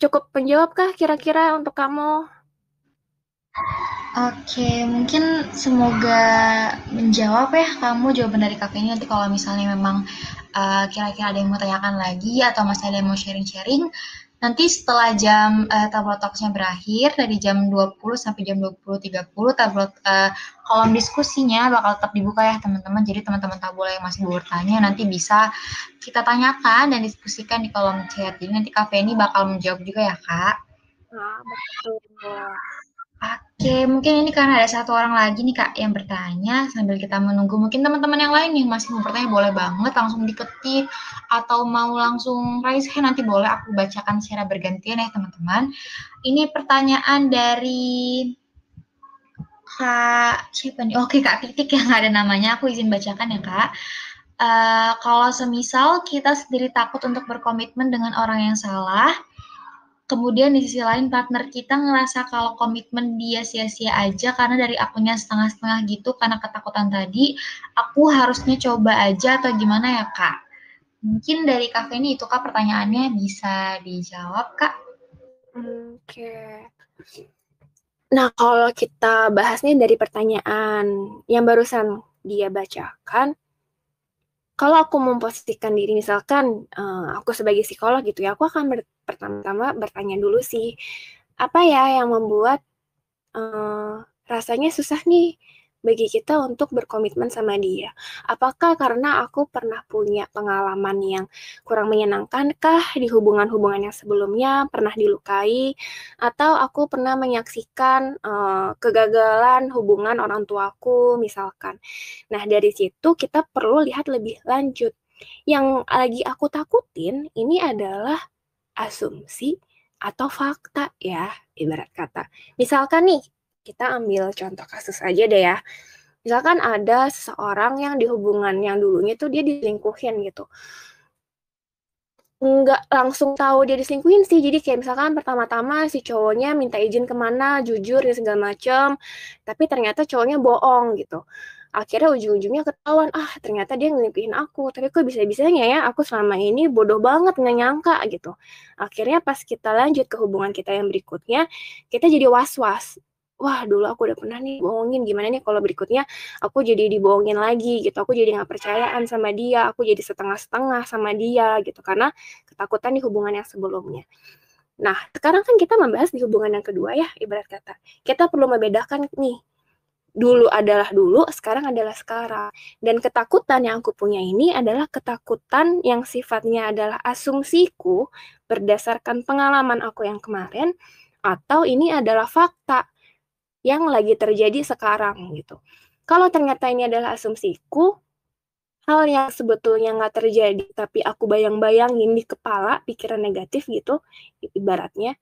cukup penjawab kah kira-kira untuk kamu Oke, mungkin semoga menjawab ya kamu jawaban dari kakak ini nanti kalau misalnya memang eh, kira-kira uh, ada yang mau tanyakan lagi atau masih ada yang mau sharing-sharing Nanti setelah jam uh, eh, tablo talksnya berakhir dari jam 20 sampai jam 20.30 tablo uh, kolom diskusinya bakal tetap dibuka ya teman-teman. Jadi teman-teman tabula yang masih bertanya nanti bisa kita tanyakan dan diskusikan di kolom chat. Jadi nanti kafe ini bakal menjawab juga ya Kak. Nah, betul. Oke, mungkin ini karena ada satu orang lagi nih Kak yang bertanya sambil kita menunggu. Mungkin teman-teman yang lain yang masih mau bertanya boleh banget langsung diketik atau mau langsung raise hand nanti boleh aku bacakan secara bergantian ya teman-teman. Ini pertanyaan dari Kak siapa nih? Oke Kak Titik yang ada namanya aku izin bacakan ya Kak. Uh, kalau semisal kita sendiri takut untuk berkomitmen dengan orang yang salah, kemudian di sisi lain partner kita ngerasa kalau komitmen dia sia-sia aja karena dari akunya setengah-setengah gitu karena ketakutan tadi aku harusnya coba aja atau gimana ya kak mungkin dari kak ini itu kak pertanyaannya bisa dijawab kak oke okay. nah kalau kita bahasnya dari pertanyaan yang barusan dia bacakan kalau aku memposisikan diri misalkan uh, aku sebagai psikolog gitu ya aku akan pertama-tama bertanya dulu sih apa ya yang membuat uh, rasanya susah nih bagi kita untuk berkomitmen sama dia. Apakah karena aku pernah punya pengalaman yang kurang menyenangkan kah di hubungan-hubungan yang sebelumnya, pernah dilukai, atau aku pernah menyaksikan uh, kegagalan hubungan orang tuaku misalkan. Nah, dari situ kita perlu lihat lebih lanjut. Yang lagi aku takutin ini adalah asumsi atau fakta ya, ibarat kata. Misalkan nih, kita ambil contoh kasus aja deh ya. Misalkan ada seseorang yang di yang dulunya tuh dia diselingkuhin gitu nggak langsung tahu dia diselingkuhin sih jadi kayak misalkan pertama-tama si cowoknya minta izin kemana jujur dan segala macem tapi ternyata cowoknya bohong gitu akhirnya ujung-ujungnya ketahuan ah ternyata dia ngelipihin aku tapi kok bisa-bisanya ya aku selama ini bodoh banget nggak nyangka gitu akhirnya pas kita lanjut ke hubungan kita yang berikutnya kita jadi was-was wah dulu aku udah pernah nih bohongin gimana nih kalau berikutnya aku jadi dibohongin lagi gitu aku jadi nggak percayaan sama dia aku jadi setengah-setengah sama dia gitu karena ketakutan di hubungan yang sebelumnya Nah, sekarang kan kita membahas di hubungan yang kedua ya, ibarat kata. Kita perlu membedakan nih, dulu adalah dulu, sekarang adalah sekarang. Dan ketakutan yang aku punya ini adalah ketakutan yang sifatnya adalah asumsiku berdasarkan pengalaman aku yang kemarin atau ini adalah fakta yang lagi terjadi sekarang gitu. Kalau ternyata ini adalah asumsiku, hal yang sebetulnya nggak terjadi tapi aku bayang-bayangin di kepala, pikiran negatif gitu, ibaratnya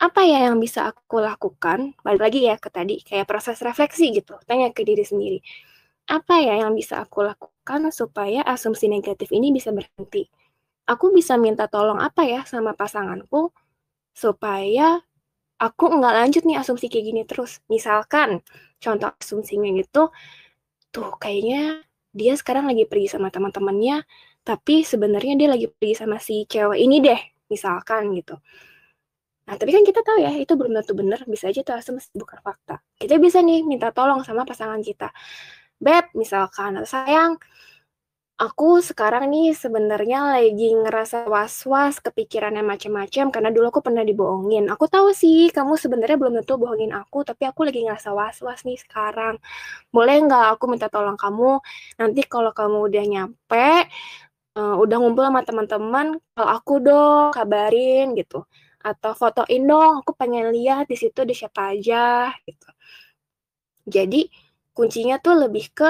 apa ya yang bisa aku lakukan? Balik lagi ya ke tadi, kayak proses refleksi gitu, tanya ke diri sendiri. Apa ya yang bisa aku lakukan supaya asumsi negatif ini bisa berhenti? Aku bisa minta tolong apa ya sama pasanganku supaya aku nggak lanjut nih asumsi kayak gini terus. Misalkan, contoh asumsinya gitu tuh kayaknya dia sekarang lagi pergi sama teman-temannya, tapi sebenarnya dia lagi pergi sama si cewek ini deh, misalkan gitu Nah, tapi kan kita tahu ya, itu belum tentu benar, bisa aja itu asumsi bukan fakta. Kita bisa nih minta tolong sama pasangan kita. Beb, misalkan, atau sayang, aku sekarang nih sebenarnya lagi ngerasa was-was kepikirannya macam-macam karena dulu aku pernah dibohongin. Aku tahu sih kamu sebenarnya belum tentu bohongin aku, tapi aku lagi ngerasa was-was nih sekarang. Boleh nggak aku minta tolong kamu nanti kalau kamu udah nyampe, uh, udah ngumpul sama teman-teman, kalau aku dong kabarin gitu atau fotoin dong aku pengen lihat di situ di siapa aja gitu jadi kuncinya tuh lebih ke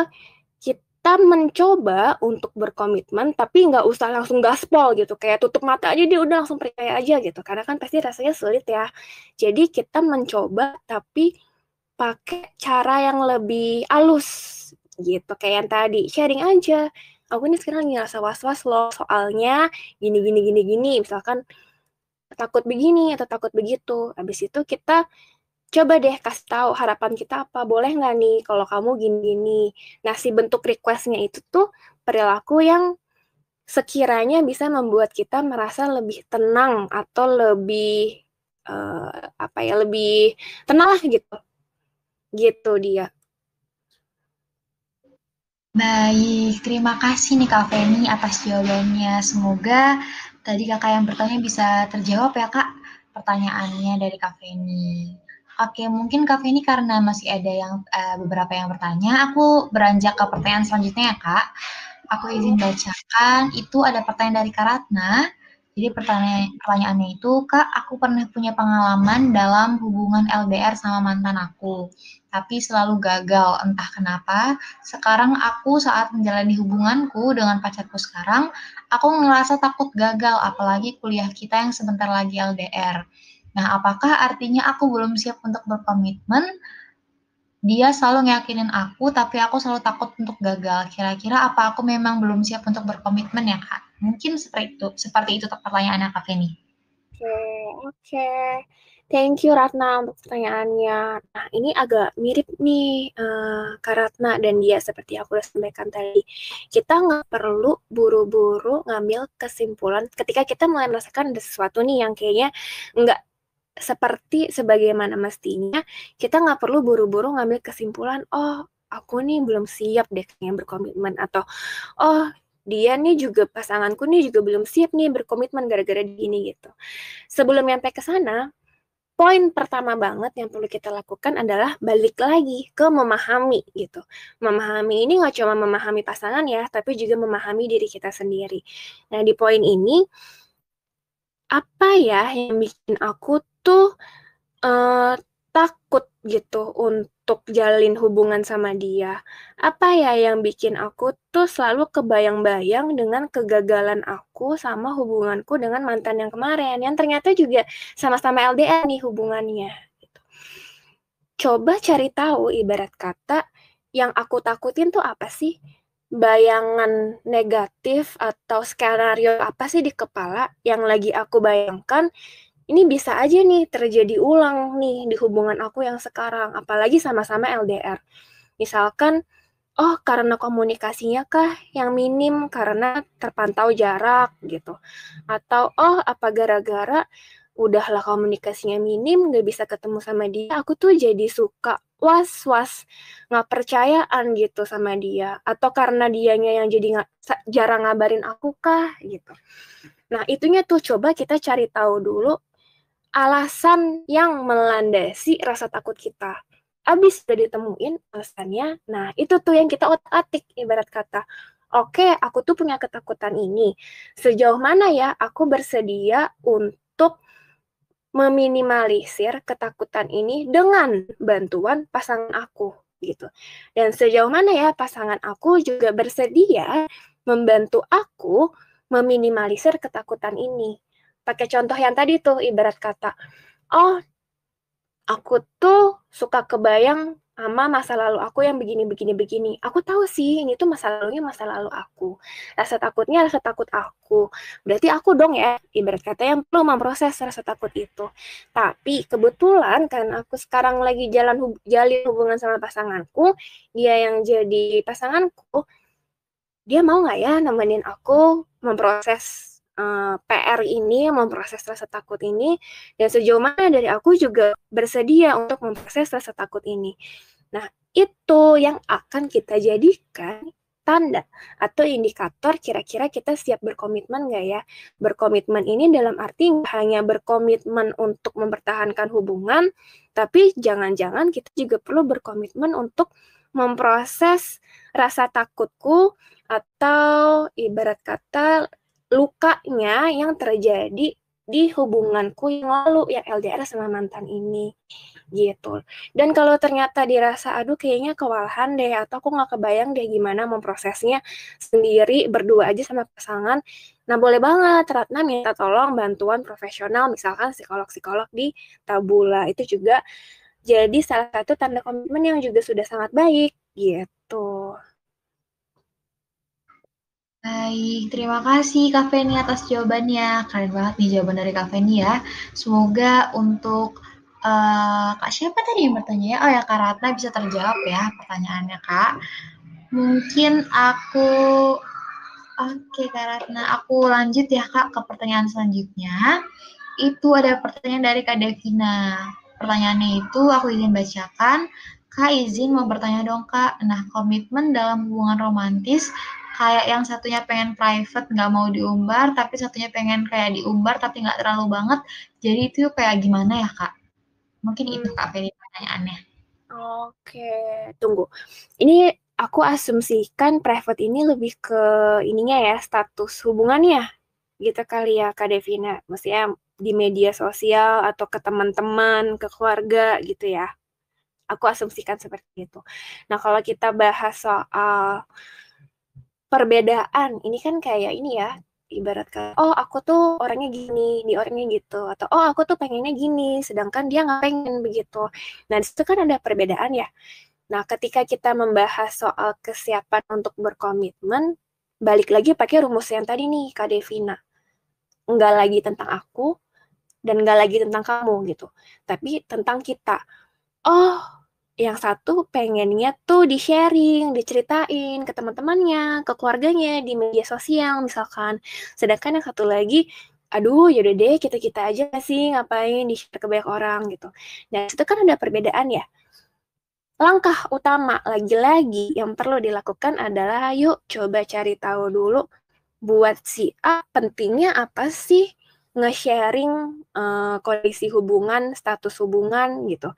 kita mencoba untuk berkomitmen tapi nggak usah langsung gaspol gitu kayak tutup mata aja dia udah langsung percaya aja gitu karena kan pasti rasanya sulit ya jadi kita mencoba tapi pakai cara yang lebih halus gitu kayak yang tadi sharing aja aku ini sekarang ngerasa was-was loh soalnya gini gini gini gini misalkan takut begini atau takut begitu. Habis itu kita coba deh kasih tahu harapan kita apa, boleh nggak nih kalau kamu gini-gini. Nah, si bentuk requestnya itu tuh perilaku yang sekiranya bisa membuat kita merasa lebih tenang atau lebih uh, apa ya lebih tenang lah gitu gitu dia Baik, terima kasih nih Kak Feni atas jawabannya. Semoga Tadi kakak yang bertanya bisa terjawab ya kak pertanyaannya dari Kak Feni. Oke, mungkin Kak Feni karena masih ada yang uh, beberapa yang bertanya, aku beranjak ke pertanyaan selanjutnya ya kak. Aku izin bacakan, itu ada pertanyaan dari kak Ratna. Jadi pertanyaan, pertanyaannya itu, Kak, aku pernah punya pengalaman dalam hubungan LDR sama mantan aku tapi selalu gagal entah kenapa. Sekarang aku saat menjalani hubunganku dengan pacarku sekarang, aku ngerasa takut gagal, apalagi kuliah kita yang sebentar lagi LDR. Nah, apakah artinya aku belum siap untuk berkomitmen? Dia selalu ngeyakinin aku, tapi aku selalu takut untuk gagal. Kira-kira apa aku memang belum siap untuk berkomitmen ya, Kak? Mungkin seperti itu, seperti itu pertanyaannya Kak Feni. Oke, okay, oke. Okay. Thank you Ratna untuk pertanyaannya. Nah ini agak mirip nih uh, Kak Ratna dan dia seperti aku udah sampaikan tadi. Kita nggak perlu buru-buru ngambil kesimpulan ketika kita mulai merasakan ada sesuatu nih yang kayaknya nggak seperti sebagaimana mestinya. Kita nggak perlu buru-buru ngambil kesimpulan. Oh aku nih belum siap deh kayaknya berkomitmen atau oh dia nih juga pasanganku nih juga belum siap nih berkomitmen gara-gara gini gitu. Sebelum nyampe ke sana, poin pertama banget yang perlu kita lakukan adalah balik lagi ke memahami gitu. Memahami ini nggak cuma memahami pasangan ya, tapi juga memahami diri kita sendiri. Nah di poin ini apa ya yang bikin aku tuh uh, takut gitu untuk jalin hubungan sama dia. Apa ya yang bikin aku tuh selalu kebayang-bayang dengan kegagalan aku sama hubunganku dengan mantan yang kemarin yang ternyata juga sama-sama LDR nih hubungannya gitu. Coba cari tahu ibarat kata yang aku takutin tuh apa sih? Bayangan negatif atau skenario apa sih di kepala yang lagi aku bayangkan ini bisa aja nih terjadi ulang nih di hubungan aku yang sekarang, apalagi sama-sama LDR. Misalkan, oh karena komunikasinya kah yang minim karena terpantau jarak gitu. Atau oh apa gara-gara udahlah komunikasinya minim, gak bisa ketemu sama dia, aku tuh jadi suka was-was, gak percayaan gitu sama dia. Atau karena dianya yang jadi gak, jarang ngabarin aku kah gitu. Nah, itunya tuh coba kita cari tahu dulu alasan yang melandasi rasa takut kita. Abis sudah ditemuin alasannya, nah itu tuh yang kita otak-atik ibarat kata. Oke, okay, aku tuh punya ketakutan ini. Sejauh mana ya aku bersedia untuk meminimalisir ketakutan ini dengan bantuan pasangan aku gitu. Dan sejauh mana ya pasangan aku juga bersedia membantu aku meminimalisir ketakutan ini pakai contoh yang tadi tuh ibarat kata oh aku tuh suka kebayang sama masa lalu aku yang begini begini begini aku tahu sih ini tuh masa lalunya masa lalu aku rasa takutnya rasa takut aku berarti aku dong ya ibarat kata yang perlu memproses rasa takut itu tapi kebetulan kan aku sekarang lagi jalan hub jalin hubungan sama pasanganku dia yang jadi pasanganku dia mau nggak ya nemenin aku memproses Eh, PR ini, memproses rasa takut ini, dan sejauh mana dari aku juga bersedia untuk memproses rasa takut ini. Nah, itu yang akan kita jadikan tanda atau indikator kira-kira kita siap berkomitmen nggak ya? Berkomitmen ini dalam arti hanya berkomitmen untuk mempertahankan hubungan, tapi jangan-jangan kita juga perlu berkomitmen untuk memproses rasa takutku atau ibarat kata lukanya yang terjadi di hubunganku yang lalu yang LDR sama mantan ini gitu dan kalau ternyata dirasa aduh kayaknya kewalahan deh atau aku nggak kebayang deh gimana memprosesnya sendiri berdua aja sama pasangan nah boleh banget Ratna minta tolong bantuan profesional misalkan psikolog-psikolog di Tabula itu juga jadi salah satu tanda komitmen yang juga sudah sangat baik gitu Baik, terima kasih Kak Feni atas jawabannya. Keren banget nih jawaban dari Kak Feni ya. Semoga untuk uh, Kak siapa tadi yang bertanya ya? Oh ya Kak Ratna bisa terjawab ya pertanyaannya Kak. Mungkin aku Oke Kak Ratna, aku lanjut ya Kak ke pertanyaan selanjutnya. Itu ada pertanyaan dari Kak Devina. Pertanyaannya itu aku ingin bacakan. Kak izin mau bertanya dong Kak, nah komitmen dalam hubungan romantis kayak yang satunya pengen private nggak mau diumbar tapi satunya pengen kayak diumbar tapi nggak terlalu banget jadi itu kayak gimana ya kak mungkin hmm. itu kak hmm. Feli pertanyaannya oke tunggu ini aku asumsikan private ini lebih ke ininya ya status hubungannya gitu kali ya kak Devina maksudnya di media sosial atau ke teman-teman ke keluarga gitu ya aku asumsikan seperti itu nah kalau kita bahas soal perbedaan ini kan kayak ini ya ibarat kata oh aku tuh orangnya gini di orangnya gitu atau oh aku tuh pengennya gini sedangkan dia nggak pengen begitu nah disitu kan ada perbedaan ya nah ketika kita membahas soal kesiapan untuk berkomitmen balik lagi pakai rumus yang tadi nih kak Devina nggak lagi tentang aku dan nggak lagi tentang kamu gitu tapi tentang kita oh yang satu pengennya tuh di sharing, diceritain ke teman-temannya, ke keluarganya di media sosial misalkan. Sedangkan yang satu lagi, aduh yaudah deh kita kita aja sih ngapain di share ke banyak orang gitu. Nah itu kan ada perbedaan ya. Langkah utama lagi-lagi yang perlu dilakukan adalah yuk coba cari tahu dulu buat si A pentingnya apa sih nge-sharing uh, kondisi hubungan, status hubungan gitu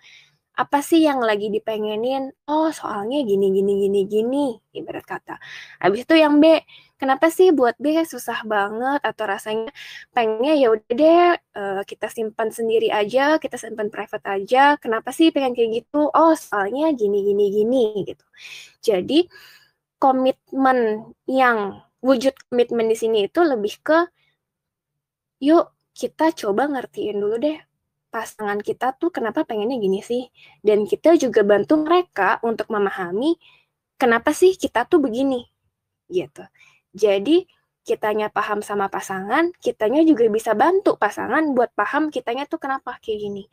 apa sih yang lagi dipengenin? Oh, soalnya gini, gini, gini, gini, ibarat kata. Habis itu yang B, kenapa sih buat B susah banget atau rasanya pengennya ya udah deh uh, kita simpan sendiri aja, kita simpan private aja. Kenapa sih pengen kayak gitu? Oh, soalnya gini, gini, gini gitu. Jadi komitmen yang wujud komitmen di sini itu lebih ke yuk kita coba ngertiin dulu deh pasangan kita tuh kenapa pengennya gini sih dan kita juga bantu mereka untuk memahami kenapa sih kita tuh begini gitu jadi kitanya paham sama pasangan kitanya juga bisa bantu pasangan buat paham kitanya tuh kenapa kayak gini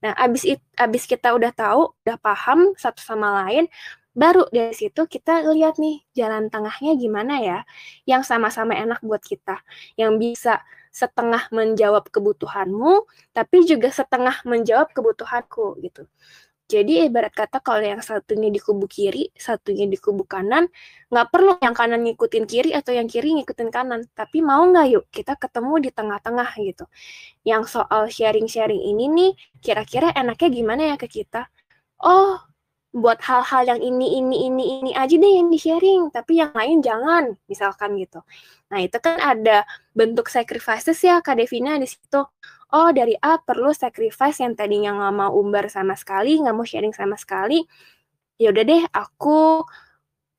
nah abis it, abis kita udah tahu udah paham satu sama lain baru dari situ kita lihat nih jalan tengahnya gimana ya yang sama-sama enak buat kita yang bisa setengah menjawab kebutuhanmu, tapi juga setengah menjawab kebutuhanku gitu. Jadi ibarat kata kalau yang satunya di kubu kiri, satunya di kubu kanan, nggak perlu yang kanan ngikutin kiri atau yang kiri ngikutin kanan. Tapi mau nggak yuk kita ketemu di tengah-tengah gitu. Yang soal sharing-sharing ini nih, kira-kira enaknya gimana ya ke kita? Oh, buat hal-hal yang ini ini ini ini aja deh yang di sharing tapi yang lain jangan misalkan gitu nah itu kan ada bentuk sacrifices ya kak Devina di situ oh dari A perlu sacrifice yang tadinya nggak mau umbar sama sekali nggak mau sharing sama sekali ya udah deh aku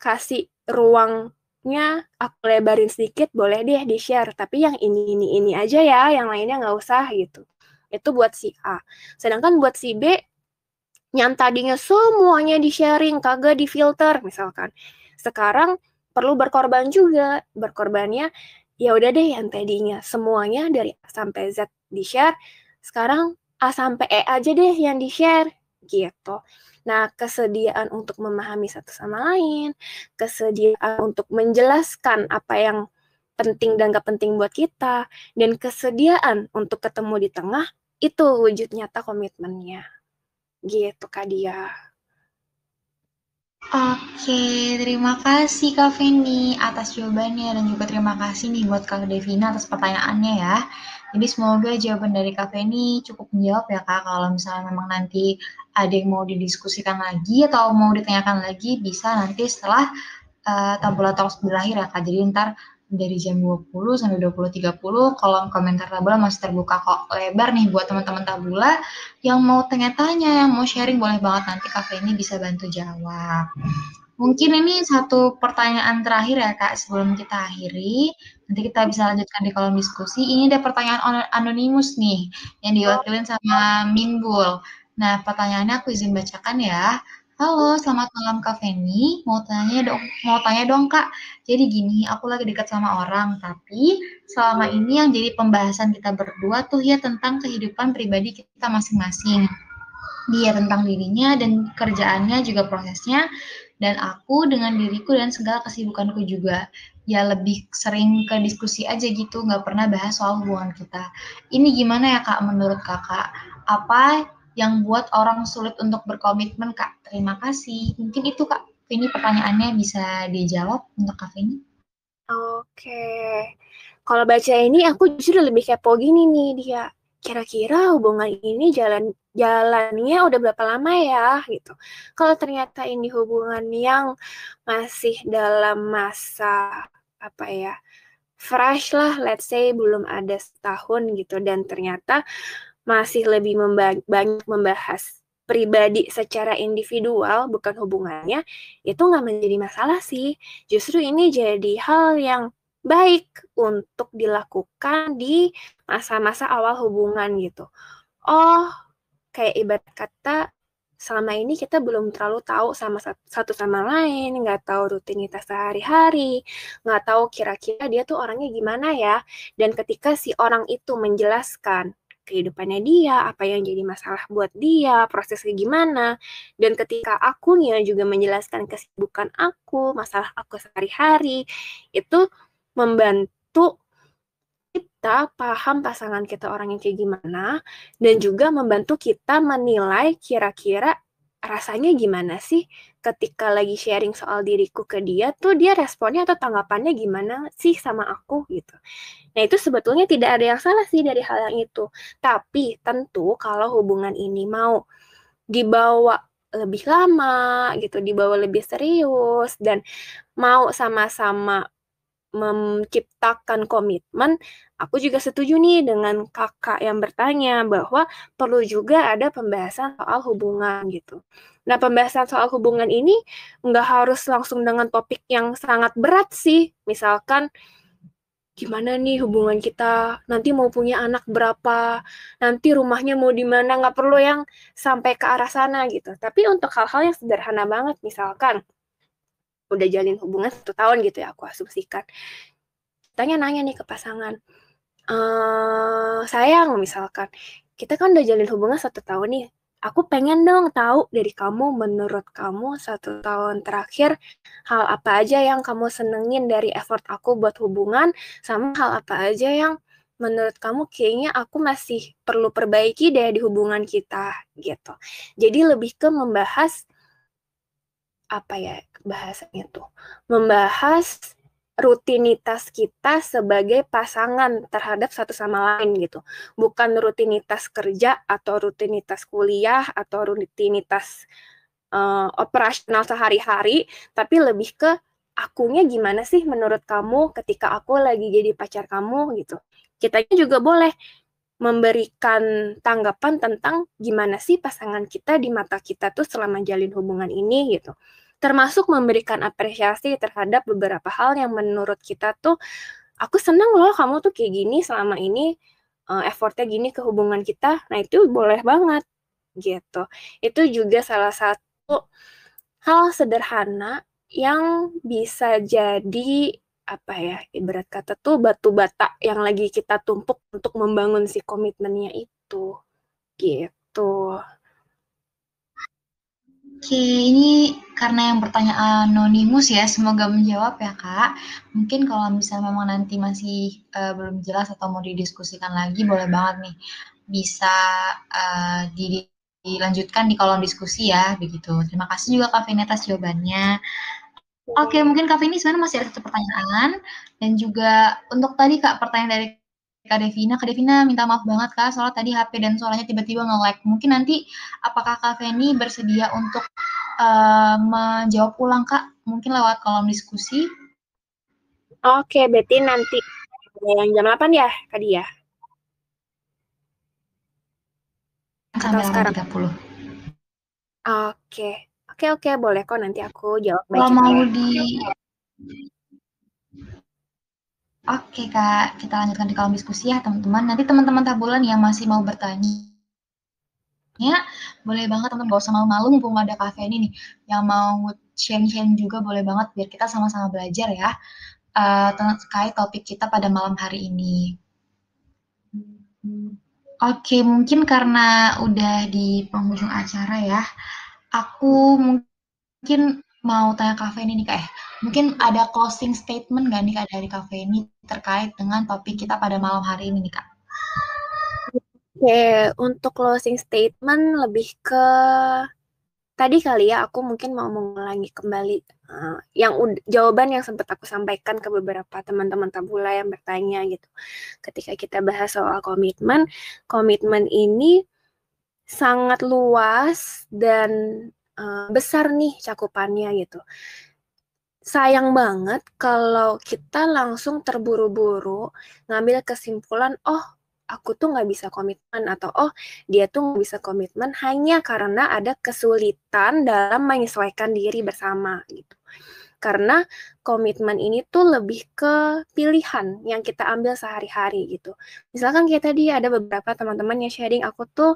kasih ruangnya aku lebarin sedikit boleh deh di share tapi yang ini ini ini aja ya yang lainnya nggak usah gitu itu buat si A sedangkan buat si B yang tadinya semuanya di-sharing, kagak di-filter misalkan. Sekarang perlu berkorban juga. Berkorbannya ya udah deh yang tadinya semuanya dari A sampai Z di-share, sekarang A sampai E aja deh yang di-share gitu. Nah, kesediaan untuk memahami satu sama lain, kesediaan untuk menjelaskan apa yang penting dan gak penting buat kita, dan kesediaan untuk ketemu di tengah, itu wujud nyata komitmennya gitu Kak Dia. Oke, terima kasih Kak Feni atas jawabannya dan juga terima kasih nih buat Kak Devina atas pertanyaannya ya. Jadi semoga jawaban dari Kak Feni cukup menjawab ya Kak kalau misalnya memang nanti ada yang mau didiskusikan lagi atau mau ditanyakan lagi bisa nanti setelah uh, eh, tabulator berakhir ya Kak. Jadi ntar dari jam 20 sampai 20.30 kolom komentar tabula masih terbuka kok lebar nih buat teman-teman tabula yang mau tanya-tanya, yang mau sharing boleh banget nanti kafe ini bisa bantu jawab. Mungkin ini satu pertanyaan terakhir ya Kak sebelum kita akhiri. Nanti kita bisa lanjutkan di kolom diskusi. Ini ada pertanyaan anonimus nih yang diwakilin sama Mingbul. Nah, pertanyaannya aku izin bacakan ya. Halo, selamat malam Kak Feni. Mau tanya dong, mau tanya dong Kak. Jadi gini, aku lagi dekat sama orang, tapi selama ini yang jadi pembahasan kita berdua tuh ya tentang kehidupan pribadi kita masing-masing. Dia tentang dirinya dan kerjaannya juga prosesnya dan aku dengan diriku dan segala kesibukanku juga ya lebih sering ke diskusi aja gitu nggak pernah bahas soal hubungan kita ini gimana ya kak menurut kakak apa yang buat orang sulit untuk berkomitmen, Kak? Terima kasih. Mungkin itu, Kak. Ini pertanyaannya bisa dijawab untuk Kak Feni. Oke. Kalau baca ini aku justru lebih kepo gini nih dia. Kira-kira hubungan ini jalan jalannya udah berapa lama ya gitu. Kalau ternyata ini hubungan yang masih dalam masa apa ya? fresh lah, let's say belum ada setahun gitu dan ternyata masih lebih memba banyak membahas pribadi secara individual bukan hubungannya itu nggak menjadi masalah sih justru ini jadi hal yang baik untuk dilakukan di masa-masa awal hubungan gitu oh kayak ibarat kata selama ini kita belum terlalu tahu sama satu sama lain, nggak tahu rutinitas sehari-hari, nggak tahu kira-kira dia tuh orangnya gimana ya. Dan ketika si orang itu menjelaskan kehidupannya dia, apa yang jadi masalah buat dia, prosesnya gimana. Dan ketika aku akunya juga menjelaskan kesibukan aku, masalah aku sehari-hari, itu membantu kita paham pasangan kita orangnya kayak gimana dan juga membantu kita menilai kira-kira rasanya gimana sih ketika lagi sharing soal diriku ke dia tuh dia responnya atau tanggapannya gimana sih sama aku gitu. Nah itu sebetulnya tidak ada yang salah sih dari hal yang itu. Tapi tentu kalau hubungan ini mau dibawa lebih lama gitu, dibawa lebih serius dan mau sama-sama menciptakan komitmen, aku juga setuju nih dengan kakak yang bertanya bahwa perlu juga ada pembahasan soal hubungan gitu. Nah, pembahasan soal hubungan ini nggak harus langsung dengan topik yang sangat berat sih. Misalkan, gimana nih hubungan kita nanti mau punya anak berapa nanti rumahnya mau di mana nggak perlu yang sampai ke arah sana gitu tapi untuk hal-hal yang sederhana banget misalkan udah jalin hubungan satu tahun gitu ya aku asumsikan tanya nanya nih ke pasangan uh, sayang misalkan kita kan udah jalin hubungan satu tahun nih aku pengen dong tahu dari kamu menurut kamu satu tahun terakhir hal apa aja yang kamu senengin dari effort aku buat hubungan sama hal apa aja yang menurut kamu kayaknya aku masih perlu perbaiki deh di hubungan kita gitu jadi lebih ke membahas apa ya bahasanya tuh membahas rutinitas kita sebagai pasangan terhadap satu sama lain gitu. Bukan rutinitas kerja atau rutinitas kuliah atau rutinitas uh, operasional sehari-hari, tapi lebih ke akunya gimana sih menurut kamu ketika aku lagi jadi pacar kamu gitu. kita juga boleh memberikan tanggapan tentang gimana sih pasangan kita di mata kita tuh selama jalin hubungan ini gitu. Termasuk memberikan apresiasi terhadap beberapa hal yang menurut kita tuh aku senang loh kamu tuh kayak gini selama ini uh, effortnya gini ke hubungan kita. Nah itu boleh banget gitu. Itu juga salah satu hal sederhana yang bisa jadi apa ya ibarat kata tuh batu bata yang lagi kita tumpuk untuk membangun si komitmennya itu gitu. Oke, ini karena yang bertanya anonimus ya, semoga menjawab ya kak. Mungkin kalau misalnya memang nanti masih uh, belum jelas atau mau didiskusikan lagi, boleh banget nih bisa uh, dilanjutkan di kolom diskusi ya, begitu. Terima kasih juga kak Vinetas jawabannya. Oke, mungkin Kak Vini sebenarnya masih ada satu pertanyaan dan juga untuk tadi Kak pertanyaan dari Kak Devina, Kak Devina minta maaf banget Kak soalnya tadi HP dan suaranya tiba-tiba nge like. Mungkin nanti apakah Kak Vini bersedia untuk uh, menjawab ulang Kak? Mungkin lewat kolom diskusi. Oke, berarti nanti yang jam 8 ya Kak dia? Sampai sekarang 30. Oke. Oke, oke, boleh kok nanti aku jawab baik. Kalau mau di Oke Kak, kita lanjutkan di kolom diskusi ya teman-teman. Nanti teman-teman tabulan yang masih mau bertanya, ya boleh banget teman-teman gak usah malu-malu mumpung ada kafe ini nih. Yang mau share-share juga boleh banget biar kita sama-sama belajar ya uh, terkait topik kita pada malam hari ini. Oke, mungkin karena udah di penghujung acara ya. Aku mungkin mau tanya kafe ini nih Kak. Eh, mungkin ada closing statement gak nih Kak dari kafe ini terkait dengan topik kita pada malam hari ini nih Kak? Oke, untuk closing statement lebih ke tadi kali ya aku mungkin mau mengulangi kembali uh, yang jawaban yang sempat aku sampaikan ke beberapa teman-teman tabula yang bertanya gitu. Ketika kita bahas soal komitmen, komitmen ini sangat luas dan uh, besar nih cakupannya gitu. Sayang banget kalau kita langsung terburu-buru ngambil kesimpulan, oh aku tuh nggak bisa komitmen atau oh dia tuh nggak bisa komitmen hanya karena ada kesulitan dalam menyesuaikan diri bersama gitu. Karena komitmen ini tuh lebih ke pilihan yang kita ambil sehari-hari gitu. Misalkan kayak tadi ada beberapa teman-teman yang sharing aku tuh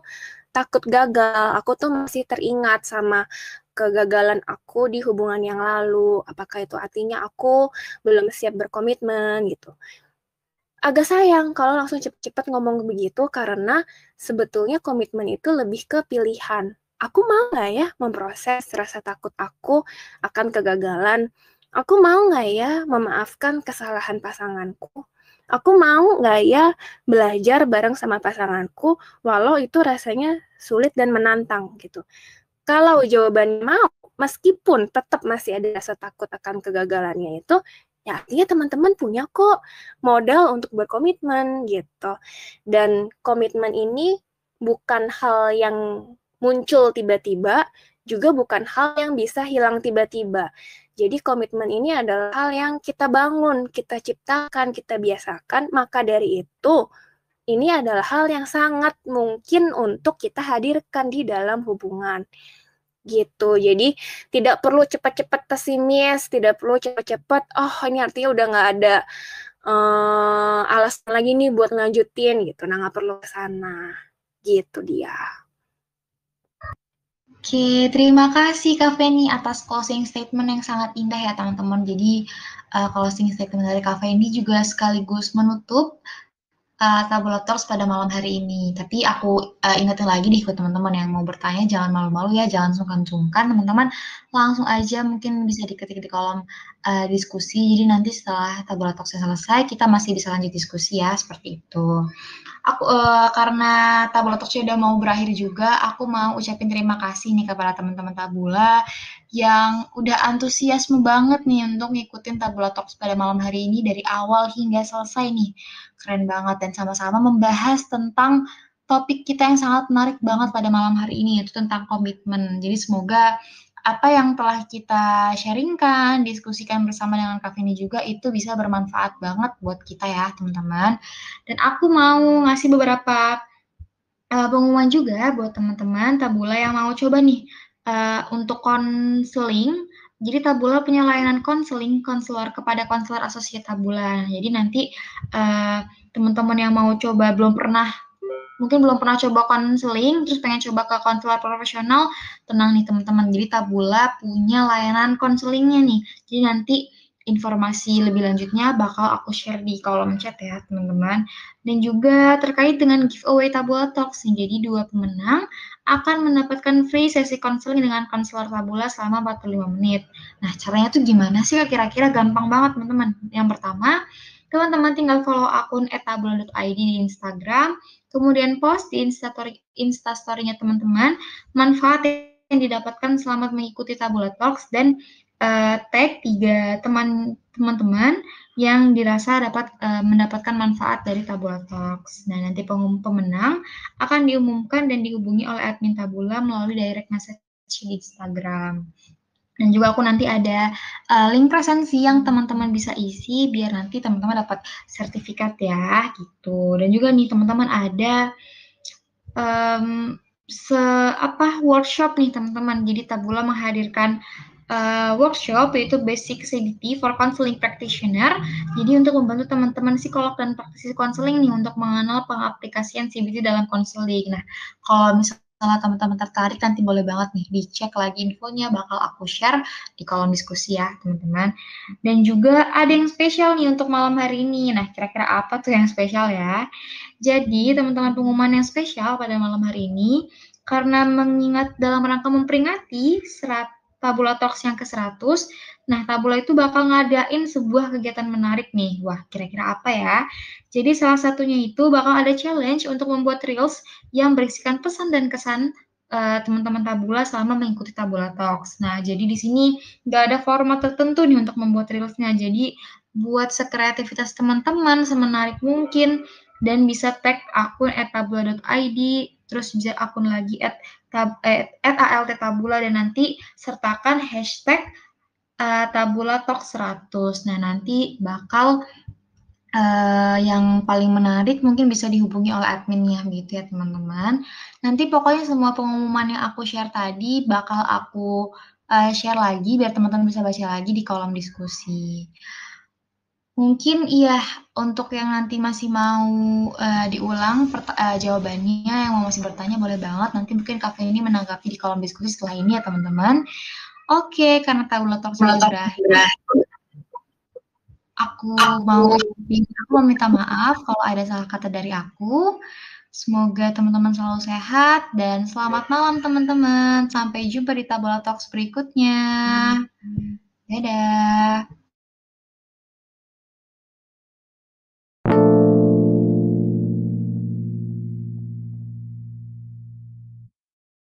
takut gagal. Aku tuh masih teringat sama kegagalan aku di hubungan yang lalu. Apakah itu artinya aku belum siap berkomitmen gitu. Agak sayang kalau langsung cepet-cepet ngomong begitu karena sebetulnya komitmen itu lebih ke pilihan. Aku mau nggak ya memproses rasa takut aku akan kegagalan? Aku mau nggak ya memaafkan kesalahan pasanganku? Aku mau nggak ya belajar bareng sama pasanganku, walau itu rasanya sulit dan menantang gitu. Kalau jawaban mau, meskipun tetap masih ada rasa takut akan kegagalannya itu, ya artinya teman-teman punya kok modal untuk berkomitmen gitu. Dan komitmen ini bukan hal yang muncul tiba-tiba, juga bukan hal yang bisa hilang tiba-tiba. Jadi komitmen ini adalah hal yang kita bangun, kita ciptakan, kita biasakan, maka dari itu ini adalah hal yang sangat mungkin untuk kita hadirkan di dalam hubungan gitu. Jadi tidak perlu cepat-cepat pesimis, tidak perlu cepat-cepat oh ini artinya udah nggak ada uh, alasan lagi nih buat ngelanjutin gitu. Nah nggak perlu ke sana gitu dia. Oke, terima kasih Kak Feni atas closing statement yang sangat indah ya teman-teman. Jadi uh, closing statement dari Kak Feni juga sekaligus menutup uh, eh, tabulators pada malam hari ini. Tapi aku uh, ingetin lagi nih buat teman-teman yang mau bertanya, jangan malu-malu ya, jangan sungkan-sungkan teman-teman langsung aja mungkin bisa diketik di kolom uh, diskusi. Jadi nanti setelah tabula toksnya selesai, kita masih bisa lanjut diskusi ya, seperti itu. Aku uh, karena tabula toksnya udah mau berakhir juga, aku mau ucapin terima kasih nih kepada teman-teman tabula yang udah antusiasme banget nih untuk ngikutin Tabula toks pada malam hari ini dari awal hingga selesai nih. Keren banget dan sama-sama membahas tentang topik kita yang sangat menarik banget pada malam hari ini yaitu tentang komitmen. Jadi semoga apa yang telah kita sharingkan, diskusikan bersama dengan Kak Vini juga itu bisa bermanfaat banget buat kita ya teman-teman. Dan aku mau ngasih beberapa uh, pengumuman juga buat teman-teman Tabula yang mau coba nih uh, untuk konseling. Jadi Tabula punya layanan konseling konselor kepada konselor asosiasi Tabula. Jadi nanti eh, teman-teman uh, teman -teman yang mau coba belum pernah mungkin belum pernah coba konseling, terus pengen coba ke konselor profesional, tenang nih teman-teman. Jadi Tabula punya layanan konselingnya nih. Jadi nanti informasi lebih lanjutnya bakal aku share di kolom chat ya teman-teman. Dan juga terkait dengan giveaway Tabula Talks nih. Jadi dua pemenang akan mendapatkan free sesi konseling dengan konselor Tabula selama 45 menit. Nah, caranya tuh gimana sih? Kira-kira gampang banget teman-teman. Yang pertama, teman-teman tinggal follow akun etabula.id di Instagram kemudian post di instastory instastorynya teman-teman manfaat yang didapatkan selamat mengikuti Tabula Talks dan uh, tag tiga teman teman-teman yang dirasa dapat uh, mendapatkan manfaat dari Tabula Talks. Nah, nanti pengum pemenang akan diumumkan dan dihubungi oleh admin Tabula melalui direct message di Instagram. Dan juga aku nanti ada uh, link presensi yang teman-teman bisa isi biar nanti teman-teman dapat sertifikat ya gitu. Dan juga nih teman-teman ada um, se apa workshop nih teman-teman. Jadi Tabula menghadirkan uh, workshop yaitu Basic CBT for Counseling Practitioner. Jadi untuk membantu teman-teman psikolog dan praktisi counseling nih untuk mengenal pengaplikasian CBT dalam counseling Nah, kalau misalnya kalau teman-teman tertarik nanti boleh banget nih dicek lagi infonya bakal aku share di kolom diskusi ya teman-teman. Dan juga ada yang spesial nih untuk malam hari ini. Nah kira-kira apa tuh yang spesial ya? Jadi teman-teman pengumuman yang spesial pada malam hari ini karena mengingat dalam rangka memperingati 100 Tabula Talks yang ke-100. Nah, Tabula itu bakal ngadain sebuah kegiatan menarik nih. Wah, kira-kira apa ya? Jadi salah satunya itu bakal ada challenge untuk membuat reels yang berisikan pesan dan kesan teman eh, teman-teman Tabula selama mengikuti Tabula Talks. Nah, jadi di sini nggak ada format tertentu nih untuk membuat reelsnya. Jadi buat sekreativitas teman-teman, semenarik mungkin, dan bisa tag akun at tabula.id, terus bisa akun lagi at tab, eh, at ALT Tabula dan nanti sertakan hashtag uh, Tabula Talk 100. Nah, nanti bakal uh, yang paling menarik mungkin bisa dihubungi oleh adminnya gitu ya teman-teman. Nanti pokoknya semua pengumuman yang aku share tadi bakal aku uh, share lagi biar teman-teman bisa baca lagi di kolom diskusi. Mungkin iya untuk yang nanti masih mau uh, diulang uh, jawabannya yang mau masih bertanya boleh banget nanti mungkin kafe ini menanggapi di kolom diskusi setelah ini ya teman-teman. Oke, okay, karena tahu letak sudah berakhir. Aku mau aku mau minta maaf kalau ada salah kata dari aku. Semoga teman-teman selalu sehat dan selamat malam teman-teman. Sampai jumpa di Tabula Talks berikutnya. Dadah.